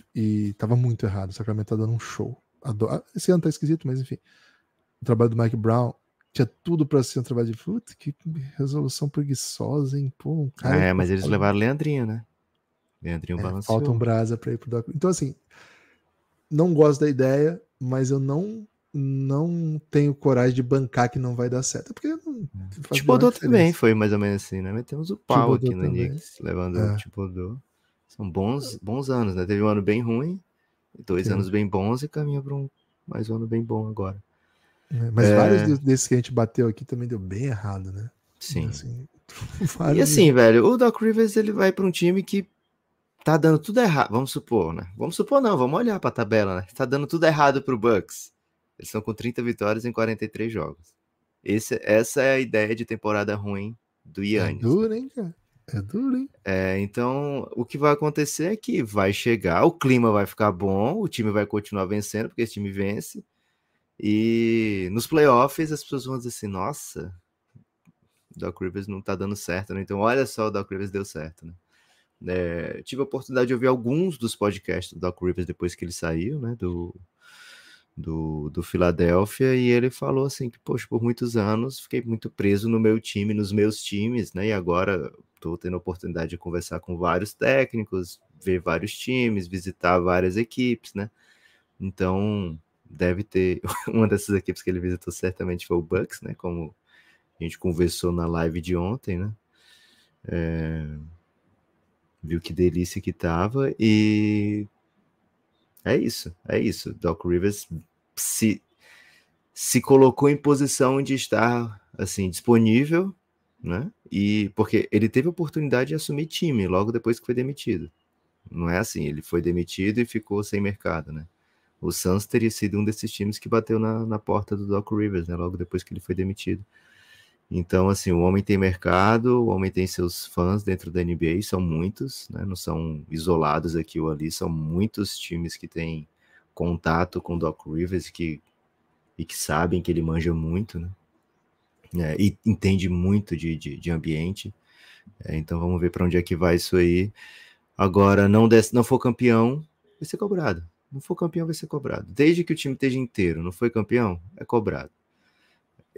e tava muito errado. O Sacramento tá dando um show. Adoro. Ah, esse ano tá esquisito, mas enfim. O trabalho do Mike Brown tinha tudo para ser um trabalho de puta, que resolução preguiçosa, hein? Pô, um cara. É, mas eles levaram Leandrinho, né? Leandrinho é, balançou. Falta um brasa para ir pro Doc. Então, assim, não gosto da ideia, mas eu não não tenho coragem de bancar que não vai dar certo. É porque não é. Tibodô também foi mais ou menos assim, né? Mas temos o pau aqui no Knicks, levando é. o São bons, bons anos, né? Teve um ano bem ruim, dois Sim. anos bem bons e caminha para um, mais um ano bem bom agora. É, mas é... vários desses que a gente bateu aqui também deu bem errado, né? Sim. Assim, (laughs) (laughs) E assim, velho, o Doc Rivers ele vai para um time que tá dando tudo errado, vamos supor, né? Vamos supor não, vamos olhar para a tabela, né? Tá dando tudo errado pro Bucks. Eles estão com 30 vitórias em 43 jogos. Esse, essa é a ideia de temporada ruim do é Yannis. É duro, hein, cara? É duro, hein? É, então, o que vai acontecer é que vai chegar, o clima vai ficar bom, o time vai continuar vencendo, porque esse time vence. E nos playoffs as pessoas vão dizer assim: nossa, o Doc Rivers não tá dando certo, né? Então, olha só, o Doc Rivers deu certo, né? É, tive a oportunidade de ouvir alguns dos podcasts do Doc Rivers depois que ele saiu, né? Do, do, do Filadélfia e ele falou assim que, poxa, por muitos anos fiquei muito preso no meu time, nos meus times, né? E agora estou tendo a oportunidade de conversar com vários técnicos, ver vários times, visitar várias equipes, né? Então, deve ter (laughs) uma dessas equipes que ele visitou certamente foi o Bucks, né? Como a gente conversou na live de ontem, né? É... Viu que delícia que tava e é isso, é isso. Doc Rivers se, se colocou em posição de estar assim disponível, né? E porque ele teve a oportunidade de assumir time logo depois que foi demitido. Não é assim, ele foi demitido e ficou sem mercado, né? O Suns teria sido um desses times que bateu na, na porta do Doc Rivers, né? Logo depois que ele foi demitido. Então, assim, o homem tem mercado, o homem tem seus fãs dentro da NBA, são muitos, né? não são isolados aqui ou ali, são muitos times que têm contato com o Doc Rivers que, e que sabem que ele manja muito, né? É, e entende muito de, de, de ambiente. É, então vamos ver para onde é que vai isso aí. Agora, não, desse, não for campeão, vai ser cobrado. Não for campeão, vai ser cobrado. Desde que o time esteja inteiro, não foi campeão, é cobrado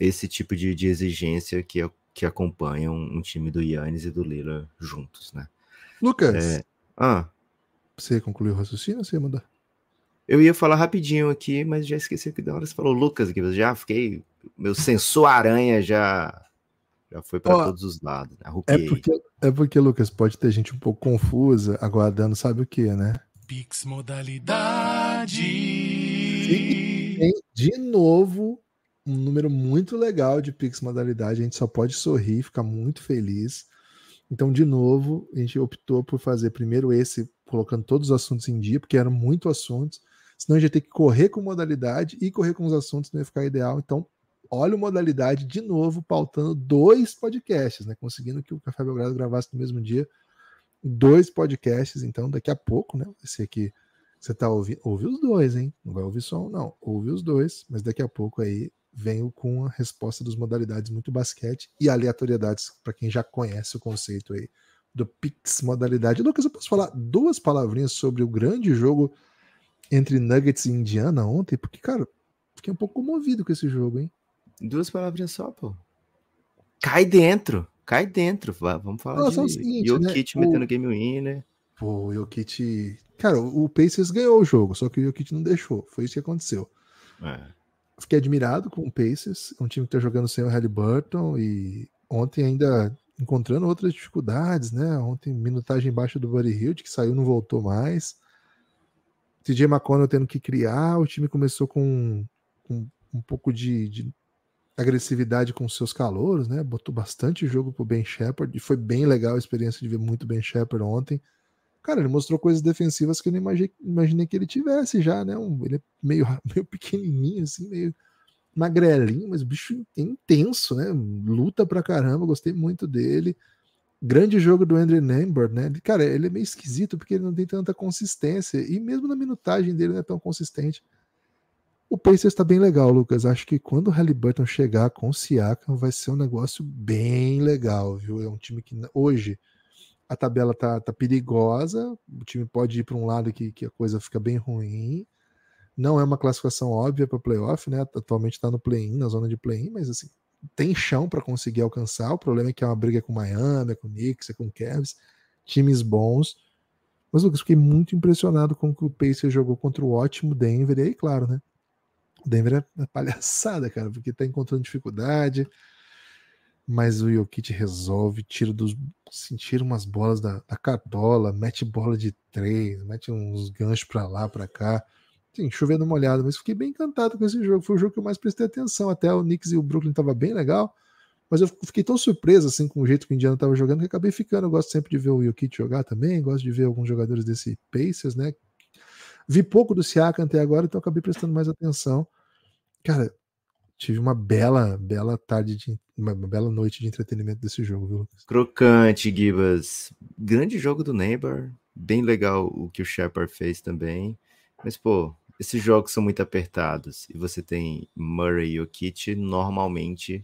esse tipo de, de exigência que, que acompanha um, um time do Yannis e do Lila juntos, né? Lucas, é... ah. você concluiu o raciocínio ou você ia mandar? Eu ia falar rapidinho aqui, mas já esqueci que da hora você falou Lucas, que já fiquei, meu sensor aranha já já foi para todos os lados, né? É porque, é porque, Lucas, pode ter gente um pouco confusa, aguardando sabe o que, né? Pix modalidade. Sim, de novo um número muito legal de Pix modalidade. A gente só pode sorrir, ficar muito feliz. Então, de novo, a gente optou por fazer primeiro esse, colocando todos os assuntos em dia, porque eram muitos assuntos. Senão a gente ia ter que correr com modalidade e correr com os assuntos, não ia ficar ideal. Então, olha o modalidade de novo, pautando dois podcasts, né? Conseguindo que o Café Belgrado gravasse no mesmo dia dois podcasts. Então, daqui a pouco, né? Esse aqui você tá ouvindo. Ouve os dois, hein? Não vai ouvir só um, não. Ouve os dois, mas daqui a pouco aí venho com a resposta dos modalidades muito basquete e aleatoriedades, para quem já conhece o conceito aí do Pix modalidade. Lucas, eu posso falar duas palavrinhas sobre o grande jogo entre Nuggets e Indiana ontem? Porque, cara, fiquei um pouco comovido com esse jogo, hein? Duas palavrinhas só, pô. Cai dentro, cai dentro. Vamos falar Nossa, é de o seguinte, Jokic né? metendo o... game winner. Pô, o Jokic... Cara, o Pacers ganhou o jogo, só que o Jokic não deixou. Foi isso que aconteceu. É fiquei admirado com o Pacers, um time que está jogando sem o Halliburton e ontem ainda encontrando outras dificuldades, né? Ontem minutagem baixa do Buddy Hilde, que saiu não voltou mais. TJ McConnell tendo que criar, o time começou com, com um pouco de, de, agressividade com seus calouros, né? Botou bastante jogo pro Ben Shepard e foi bem legal a experiência de ver muito Ben Shepard ontem. Cara, ele mostrou coisas defensivas que eu não imaginei, imaginei que ele tivesse já, né? Um, ele é meio, (laughs) meio pequenininho, assim, meio magrelinho, mas bicho é intenso, né? Luta pra caramba, gostei muito dele. Grande jogo do Andrew Nambert, né? Cara, ele é meio esquisito porque ele não tem tanta consistência e mesmo na minutagem dele não é tão consistente. O Pacers está bem legal, Lucas. Acho que quando o Halliburton chegar com o Siakam vai ser um negócio bem legal, viu? É um time que hoje a tabela tá, tá perigosa, o time pode ir para um lado que, que a coisa fica bem ruim. Não é uma classificação óbvia para playoff, né? Atualmente está no play-in, na zona de play-in, mas assim, tem chão para conseguir alcançar. O problema é que é uma briga com Miami, com Knicks, com Cavs, times bons. Mas Lucas, fiquei muito impressionado com o que o Pacers jogou contra o ótimo Denver. E aí, claro, né? O Denver é, é palhaçada, cara, porque tá encontrando dificuldade mas o Jokic resolve, tira dos. Assim, umas bolas da, da cartola, mete bola de três, mete uns ganchos para lá, para cá. Sim, chovendo molhado, mas fiquei bem encantado com esse jogo. Foi o jogo que eu mais prestei atenção. Até o Knicks e o Brooklyn tava bem legal, mas eu fiquei tão surpreso assim com o jeito que o Indiana tava jogando que acabei ficando. Eu gosto sempre de ver o Jokic jogar também, gosto de ver alguns jogadores desse Pacers, né? Vi pouco do Siakam até agora, então acabei prestando mais atenção. Cara, tive uma bela, bela tarde, de, uma bela noite de entretenimento desse jogo, viu, Crocante, Gibas. Grande jogo do Neighbor. Bem legal o que o Shepard fez também. Mas, pô, esses jogos são muito apertados. E você tem Murray e Kit. normalmente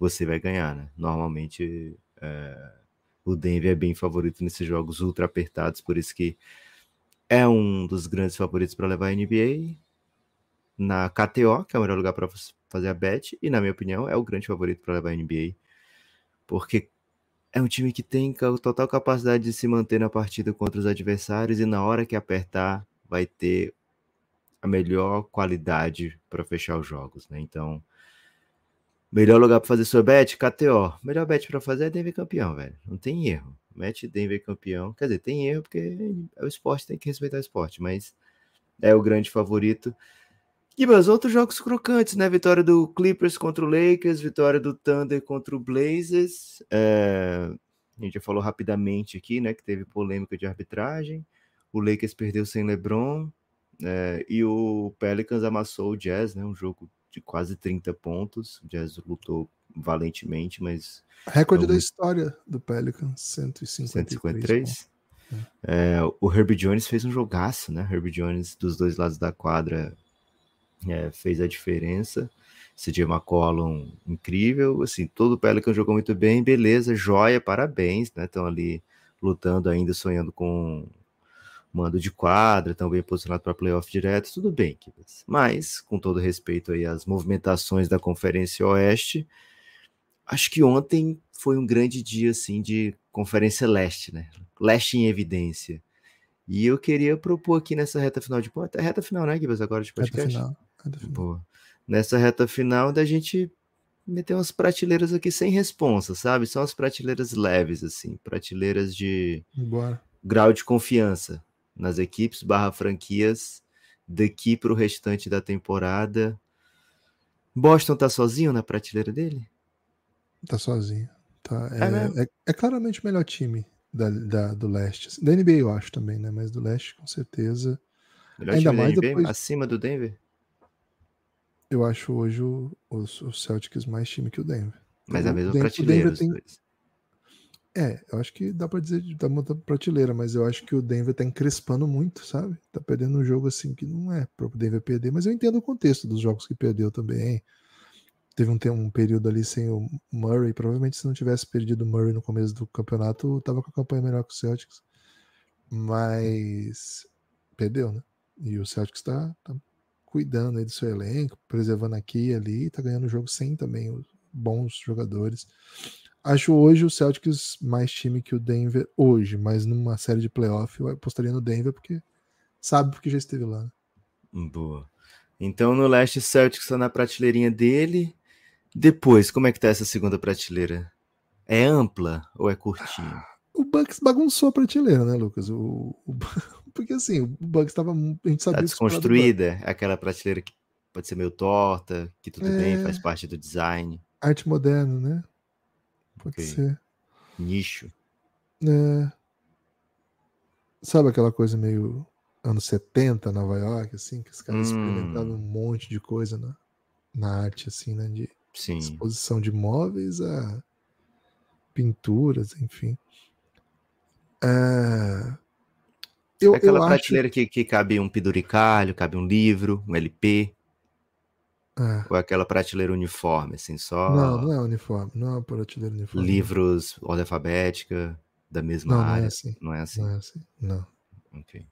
você vai ganhar, né? Normalmente é, o Denver é bem favorito nesses jogos ultra apertados, por isso que é um dos grandes favoritos para levar a NBA na KTO, que é o melhor lugar para fazer a bet, e na minha opinião é o grande favorito para levar a NBA, porque é um time que tem total capacidade de se manter na partida contra os adversários e na hora que apertar vai ter a melhor qualidade para fechar os jogos, né? Então, melhor lugar para fazer sua bet, KTO. Melhor bet para fazer é Denver campeão, velho. Não tem erro. Mete Denver campeão. Quer dizer, tem erro porque é o esporte, tem que respeitar o esporte, mas é o grande favorito e Gibas, outros jogos crocantes, né? Vitória do Clippers contra o Lakers, vitória do Thunder contra o Blazers. É... A gente já falou rapidamente aqui, né? Que teve polêmica de arbitragem. O Lakers perdeu sem LeBron. É... E o Pelicans amassou o Jazz, né? Um jogo de quase 30 pontos. O Jazz lutou valentemente, mas. Recorde então, da história do Pelicans, 153. 153. É. o Herbie Jones fez um jogaço, né? Herbie Jones dos dois lados da quadra é, fez a diferença. CJ McCollum, incrível. Assim, todo o Pelican jogou muito bem, beleza, joia, parabéns, né? Estão ali lutando ainda, sonhando com mando de quadra, estão bem posicionados para playoff direto, tudo bem, Mas, com todo respeito aí às movimentações da Conferência Oeste, acho que ontem foi um grande dia, assim, de Conferência Leste, né? Leste em evidência. E eu queria propor aqui nessa reta final de... É reta final, né, Kibas, agora de podcast? Reta final. Boa. Nessa reta final, da gente meter umas prateleiras aqui sem responsa, sabe? São as prateleiras leves, assim, prateleiras de Bora. grau de confiança nas equipes barra franquias daqui para o restante da temporada. Boston tá sozinho na prateleira dele? Tá sozinho. Tá, é, é, é, é claramente o melhor time da, da, do leste. Assim. Da NBA eu acho também, né? Mas do leste, com certeza. Melhor Ainda mais NBA, depois... acima do Denver? eu acho hoje o, os, Celtics mais time que o Denver. Mas então, a mesma Denver, prateleira. tem... É, eu acho que dá para dizer de muita prateleira, mas eu acho que o Denver tá encrespando muito, sabe? Tá perdendo um jogo assim que não é pro Denver perder, mas eu entendo o contexto dos jogos que perdeu também. Teve um, um período ali sem o Murray, provavelmente se não tivesse perdido o Murray no começo do campeonato, tava com a campanha melhor que o Celtics. Mas perdeu, né? E o Celtics tá, tá cuidando aí do seu elenco, preservando aqui e ali, tá ganhando o jogo sem também bons jogadores. Acho hoje o Celtics mais time que o Denver hoje, mas numa série de playoff eu apostaria no Denver porque sabe porque já esteve lá. Né? Boa. Então no leste Celtics tá na prateleirinha dele. Depois, como é que tá essa segunda prateleira? É ampla ou é curtinha? Ah, o Bucks bagunçou a prateleira, né, Lucas? O, o, porque assim, o Bugs estava. A gente sabia tá desconstruída, aquela prateleira que pode ser meio torta, que tudo é... bem, faz parte do design. Arte moderna, né? Pode okay. ser. Nicho. É. Sabe aquela coisa meio anos 70, Nova York, assim, que os caras hum. experimentavam um monte de coisa na, na arte, assim, né? De Sim. exposição de móveis a pinturas, enfim. É... Eu, é aquela eu prateleira acho... que, que cabe um piduricalho, cabe um livro, um LP. É. Ah. Ou é aquela prateleira uniforme, assim, só. Não, não é uniforme, não é uma prateleira uniforme. Livros, ordem alfabética, da mesma não, área. Não é, assim. não é assim. Não é assim. Não. Ok.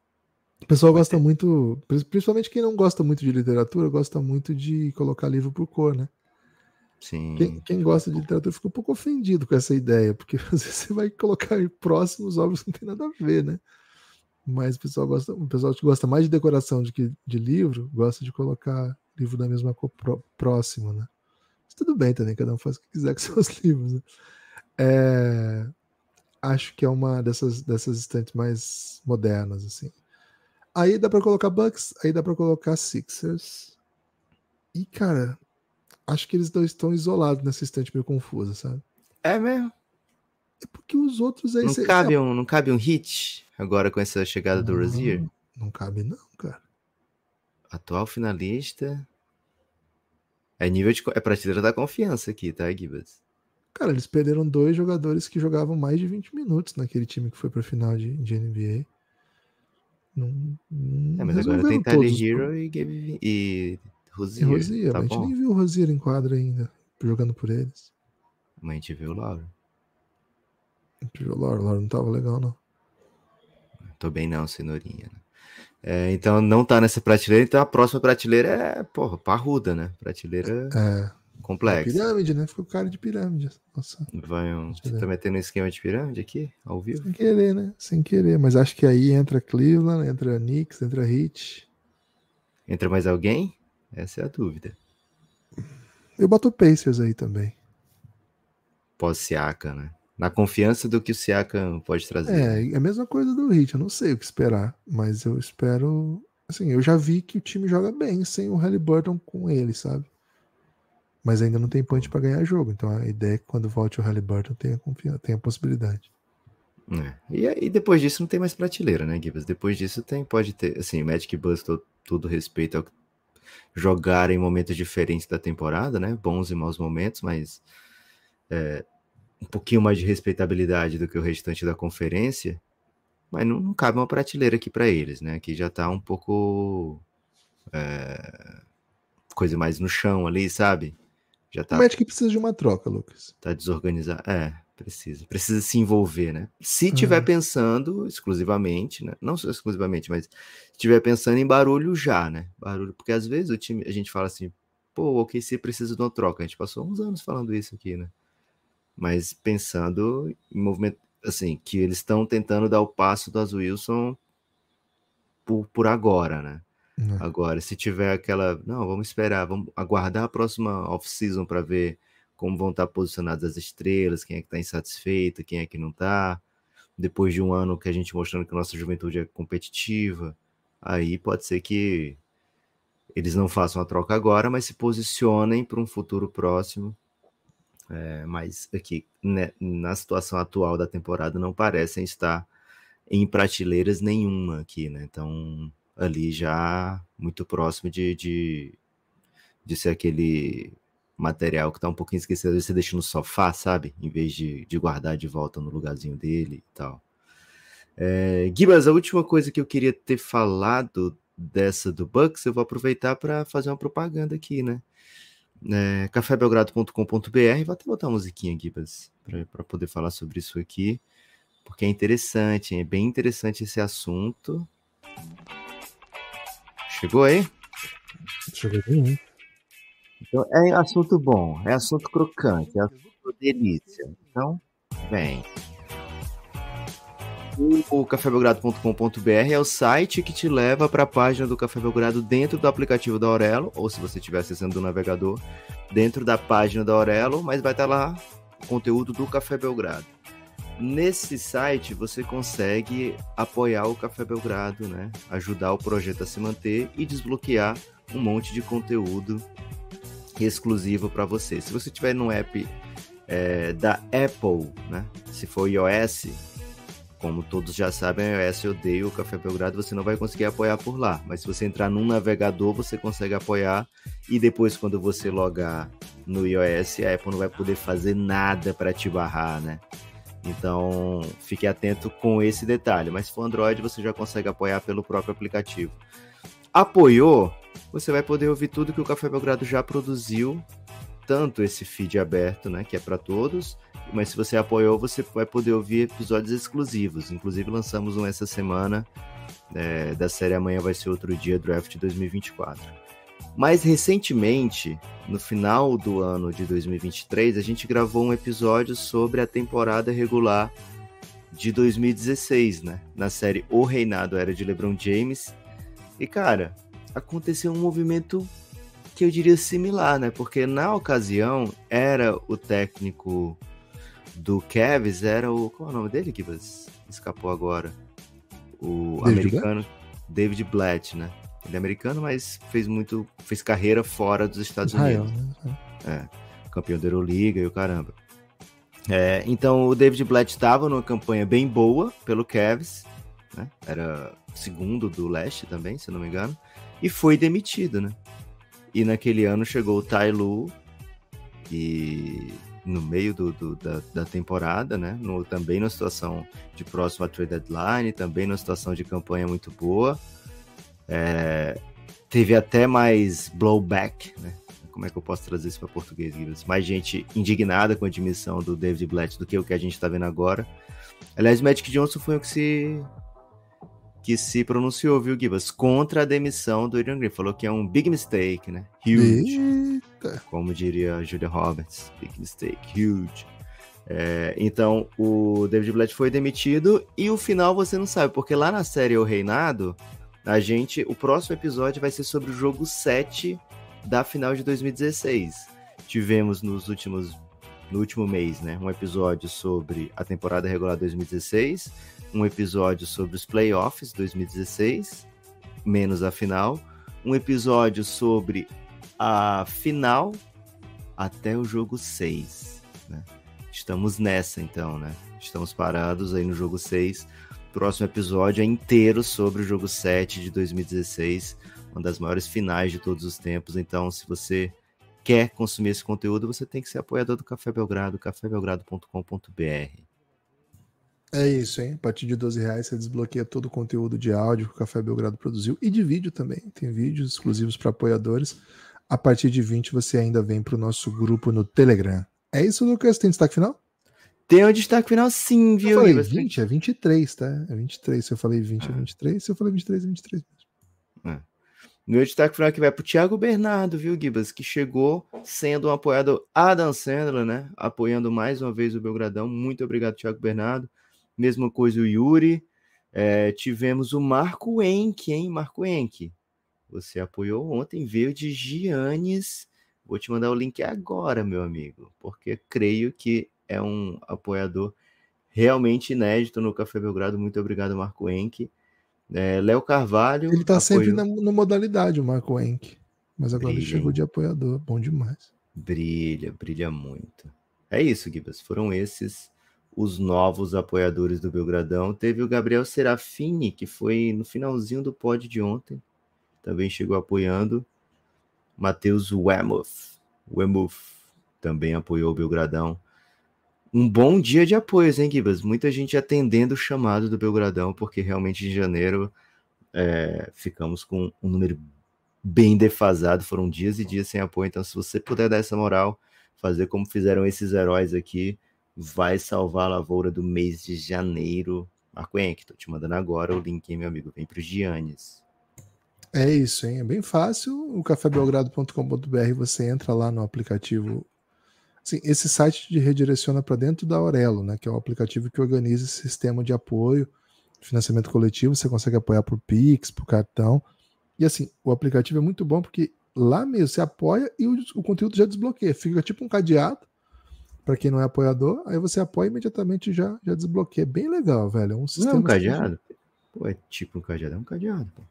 O pessoal Vai gosta ter. muito, principalmente quem não gosta muito de literatura, gosta muito de colocar livro por cor, né? Sim. Quem, quem, gosta de literatura fica um pouco ofendido com essa ideia, porque (laughs) às vezes você vai colocar próximos obras que não tem nada a ver, né? mas o pessoal gosta, o pessoal que gosta mais de decoração do que de livro, gosta de colocar livro da mesma cor próximo, né? Mas tudo bem também, cada um faz o que quiser (laughs) com seus livros, né? É, acho que é uma dessas dessas estantes mais modernas assim. Aí dá para colocar Bucks, aí dá para colocar Sixers. E cara, acho que eles dois estão isolados nessa estante meio confusa, sabe? É mesmo? É porque os outros aí. Não, cê, cabe, cê... Um, não cabe um hit agora com essa chegada não, do Rozier? Não cabe, não, cara. Atual finalista. É nível de. É prateleira da confiança aqui, tá, Gibas? Cara, eles perderam dois jogadores que jogavam mais de 20 minutos naquele time que foi pra final de, de NBA. Não, não é, mas agora tem Tyler Hero e, Gabe, e Rozier. E Rozier, tá a gente bom. nem viu o Rozier em quadra ainda, jogando por eles. Mas a gente viu o Lauro. Laura, Laura não tava legal, não. Tô bem não, cenourinha. Né? É, então não tá nessa prateleira, então a próxima prateleira é, porra, parruda, né? Prateleira é, complexa. É pirâmide, né? Ficou cara de pirâmide. Nossa. Vai um... Você tá metendo um esquema de pirâmide aqui, ao vivo? Sem querer, né? Sem querer, mas acho que aí entra Cleveland, entra Knicks, entra Heat. Entra mais alguém? Essa é a dúvida. Eu boto Pacers aí também. Pós-Siaka, né? na confiança do que o Siakam pode trazer. É, é a mesma coisa do Hit, eu não sei o que esperar, mas eu espero, assim, eu já vi que o time joga bem sem o Halliburton com ele, sabe? Mas ainda não tem ponte para ganhar jogo, então a ideia é que quando volte o Halliburton tenha, confiança, tenha possibilidade. É. E depois disso não tem mais prateleira, né, Gibbs? Depois disso tem, pode ter, assim, Magic Bus todo, todo respeito ao jogar em momentos diferentes da temporada, né? Bons e maus momentos, mas é, um pouquinho mais de respeitabilidade do que o restante da conferência, mas não, não cabe uma prateleira aqui para eles, né? Aqui já está um pouco é, coisa mais no chão ali, sabe? Já tá, o que precisa de uma troca, Lucas. Tá desorganizado. É, precisa. Precisa se envolver, né? Se uhum. tiver uhum. pensando exclusivamente, né? Não só exclusivamente, mas estiver pensando em barulho já, né? Barulho, porque às vezes o time, a gente fala assim, pô, o OKC precisa de uma troca. A gente passou uns anos falando isso aqui, né? mas pensando em movimento, assim, que eles estão tentando dar o passo do Wilson por, por agora, né? Uhum. Agora, se tiver aquela, não, vamos esperar, vamos aguardar a próxima off-season para ver como vão estar tá posicionadas as estrelas, quem é que está insatisfeito, quem é que não está. Depois de um ano que a gente mostrando que a nossa juventude é competitiva, aí pode ser que eles não façam a troca agora, mas se posicionem para um futuro próximo é, mas aqui, né, na situação atual da temporada, não parecem estar em prateleiras nenhuma aqui, né? Então, ali já muito próximo de, de, de ser aquele material que tá um pouquinho esquecido, às vezes você deixa no sofá, sabe? Em vez de, de guardar de volta no lugarzinho dele e tal. É, Gibas, a última coisa que eu queria ter falado dessa do Bucks, eu vou aproveitar para fazer uma propaganda aqui, né? é, né, cafébelgrado.com.br. Vou até botar uma musiquinha aqui para poder falar sobre isso aqui, porque é interessante, é bem interessante esse assunto. Chegou aí? Chegou aí, né? Então, é assunto bom, é assunto crocante, é assunto delícia. Então, vem. O cafébelgrado.com.br é o site que te leva para a página do Café Belgrado dentro do aplicativo da Aurelo, ou se você estiver acessando o navegador, dentro da página da Aurelo, mas vai estar tá lá o conteúdo do Café Belgrado. Nesse site você consegue apoiar o Café Belgrado, né? Ajudar o projeto a se manter e desbloquear um monte de conteúdo exclusivo para você. Se você tiver no app é, da Apple, né? Se for iOS, como todos já sabem, o iOS odeia o Café Belgrado, você não vai conseguir apoiar por lá. Mas se você entrar num navegador, você consegue apoiar. E depois, quando você logar no iOS, a Apple não vai poder fazer nada para te barrar, né? Então, fique atento com esse detalhe. Mas se for Android, você já consegue apoiar pelo próprio aplicativo. Apoiou? Você vai poder ouvir tudo que o Café Belgrado já produziu tanto esse feed aberto, né, que é para todos, mas se você apoiou, você vai poder ouvir episódios exclusivos. Inclusive, lançamos um essa semana é, da série Amanhã Vai Ser Outro Dia, Draft 2024. Mais recentemente, no final do ano de 2023, a gente gravou um episódio sobre a temporada regular de 2016, né? Na série O Reinado Era de LeBron James. E, cara, aconteceu um movimento que eu diria similar, né? Porque na ocasião era o técnico do Kevs, era o. Qual é o nome dele que escapou agora? O David americano Blatt? David Blatt, né? Ele é americano, mas fez muito. fez carreira fora dos Estados Unidos. Né? É, campeão da Euroliga e o caramba. É, então o David Blatt estava numa campanha bem boa pelo Kevs, né? Era segundo do leste também, se não me engano, e foi demitido, né? E naquele ano chegou o Tai Lu, que no meio do, do da, da, temporada, né? No, também numa situação de próximo trade deadline, também numa situação de campanha muito boa. É, teve até mais blowback, né? Como é que eu posso trazer isso para português, Guilherme? Mais gente indignada com a admissão do David Blatt do que o que a gente está vendo agora. Aliás, o Magic Johnson foi o que se que se pronunciou, viu, Gibas, contra a demissão do Adrian Green. Falou que é um big mistake, né? Huge. Eita. Como diria a Julia Roberts, big mistake, huge. É, então, o David Blatt foi demitido e o final você não sabe, porque lá na série O Reinado, a gente, o próximo episódio vai ser sobre o jogo 7 da final de 2016. Tivemos nos últimos no último mês, né? Um episódio sobre a temporada regular 2016, um episódio sobre os playoffs 2016, menos a final, um episódio sobre a final até o jogo 6, né? Estamos nessa então, né? Estamos parados aí no jogo 6. O próximo episódio é inteiro sobre o jogo 7 de 2016, uma das maiores finais de todos os tempos. Então, se você quer consumir esse conteúdo, você tem que ser apoiador do Café Belgrado, cafébelgrado.com.br. É isso, hein? A partir de 12 reais você desbloqueia todo o conteúdo de áudio que o Café Belgrado produziu e de vídeo também. Tem vídeos exclusivos para apoiadores. A partir de 20 você ainda vem para o nosso grupo no Telegram. É isso, Lucas? Tem destaque final? Tem um destaque final sim, viu? Eu falei 20, é 23, tá? É 23. Se eu falei 20, é 23. Se eu falei 23, é 23. Meu destaque final aqui vai pro Thiago Bernardo, viu, Gibas? Que chegou sendo um apoiado Adam Sandler, né? Apoiando mais uma vez o Belgradão. Muito obrigado, Thiago Bernardo. Mesma coisa o Yuri. É, tivemos o Marco Enck, hein? Marco Enck. Você apoiou ontem, veio de Giannis. Vou te mandar o link agora, meu amigo, porque creio que é um apoiador realmente inédito no Café Belgrado. Muito obrigado, Marco Enck. É, Léo Carvalho. Ele está apoiou... sempre na, na, modalidade, o Marco Enck. Mas agora brilha, ele chegou de apoiador, bom demais. Brilha, brilha muito. É isso, Gibas. Foram esses os novos apoiadores do Belgradão. Teve o Gabriel Serafini, que foi no finalzinho do pod de ontem. Também chegou apoiando. Matheus Wemuth. Wemuth também apoiou o Belgradão um bom dia de apoio, hein, Gibas? Muita gente atendendo o chamado do Belgradão, porque realmente em janeiro é, ficamos com um número bem defasado, foram dias e dias sem apoio. Então, se você puder dar essa moral, fazer como fizeram esses heróis aqui, vai salvar a lavoura do mês de janeiro. Marco Henrique, tô te mandando agora o link, hein, meu amigo? Vem para os Giannis. É isso, hein? É bem fácil. O cafébelgrado.com.br você entra lá no aplicativo esse site te redireciona para dentro da Aurelo, né, que é o aplicativo que organiza esse sistema de apoio, financiamento coletivo, você consegue apoiar por Pix, por cartão. E assim, o aplicativo é muito bom porque lá mesmo você apoia e o, o conteúdo já desbloqueia. Fica tipo um cadeado para quem não é apoiador, aí você apoia imediatamente já já desbloqueia. É bem legal, velho. É um sistema. Não é um cadeado? Pô, é tipo um cadeado, é um cadeado, pô.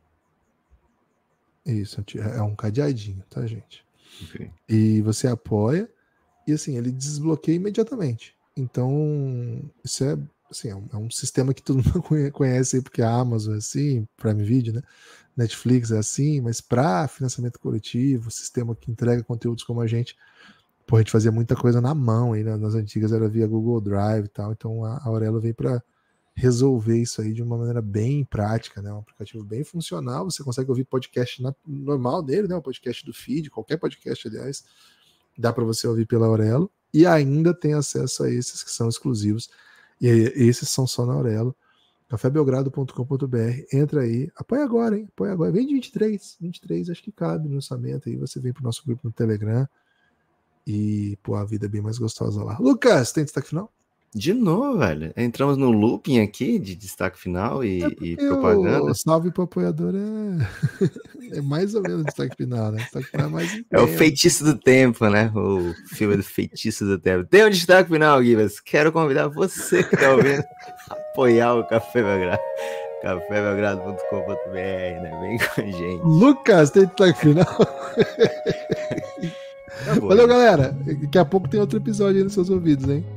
Isso, é um cadeadinho, tá, gente? Okay. E você apoia e assim, ele desbloqueia imediatamente. Então, isso é, assim, é, um, é um sistema que todo (laughs) mundo conhece, porque a Amazon é assim, Prime Video, né? Netflix é assim, mas para financiamento coletivo, sistema que entrega conteúdos como a gente, pô, a gente fazia muita coisa na mão, aí, né? nas antigas era via Google Drive e tal, então a Aurelo veio para resolver isso aí de uma maneira bem prática, né? Um aplicativo bem funcional, você consegue ouvir podcast na, normal dele, né? O podcast do feed, qualquer podcast, aliás, dá para você ouvir pela Aurelo, e ainda tem acesso a esses que são exclusivos, e esses são só na Aurelo, cafébelgrado.com.br, entra aí, apoia agora, hein? Apoia agora. Vem de 23, 23 acho que cabe no orçamento aí, você vem pro nosso grupo no Telegram e pô, a vida é bem mais gostosa lá. Lucas, tem destaque final? De novo, velho. Entramos no looping aqui de destaque final e, é e propaganda. O salve pro apoiador é... (laughs) é mais ou menos destaque final, né? Destaque final é mais. (laughs) É o feitiço do tempo, né? O filme do feitiço do tempo. Tem um destaque final, Guivas. Quero convidar você que tá ouvindo a apoiar o Café Belgrado. cafébelgrado.com.br, né? Vem com a gente. Lucas, tem destaque final. Acabou, (laughs) tá Valeu, né? galera. Daqui a pouco tem outro episódio aí nos seus ouvidos, hein?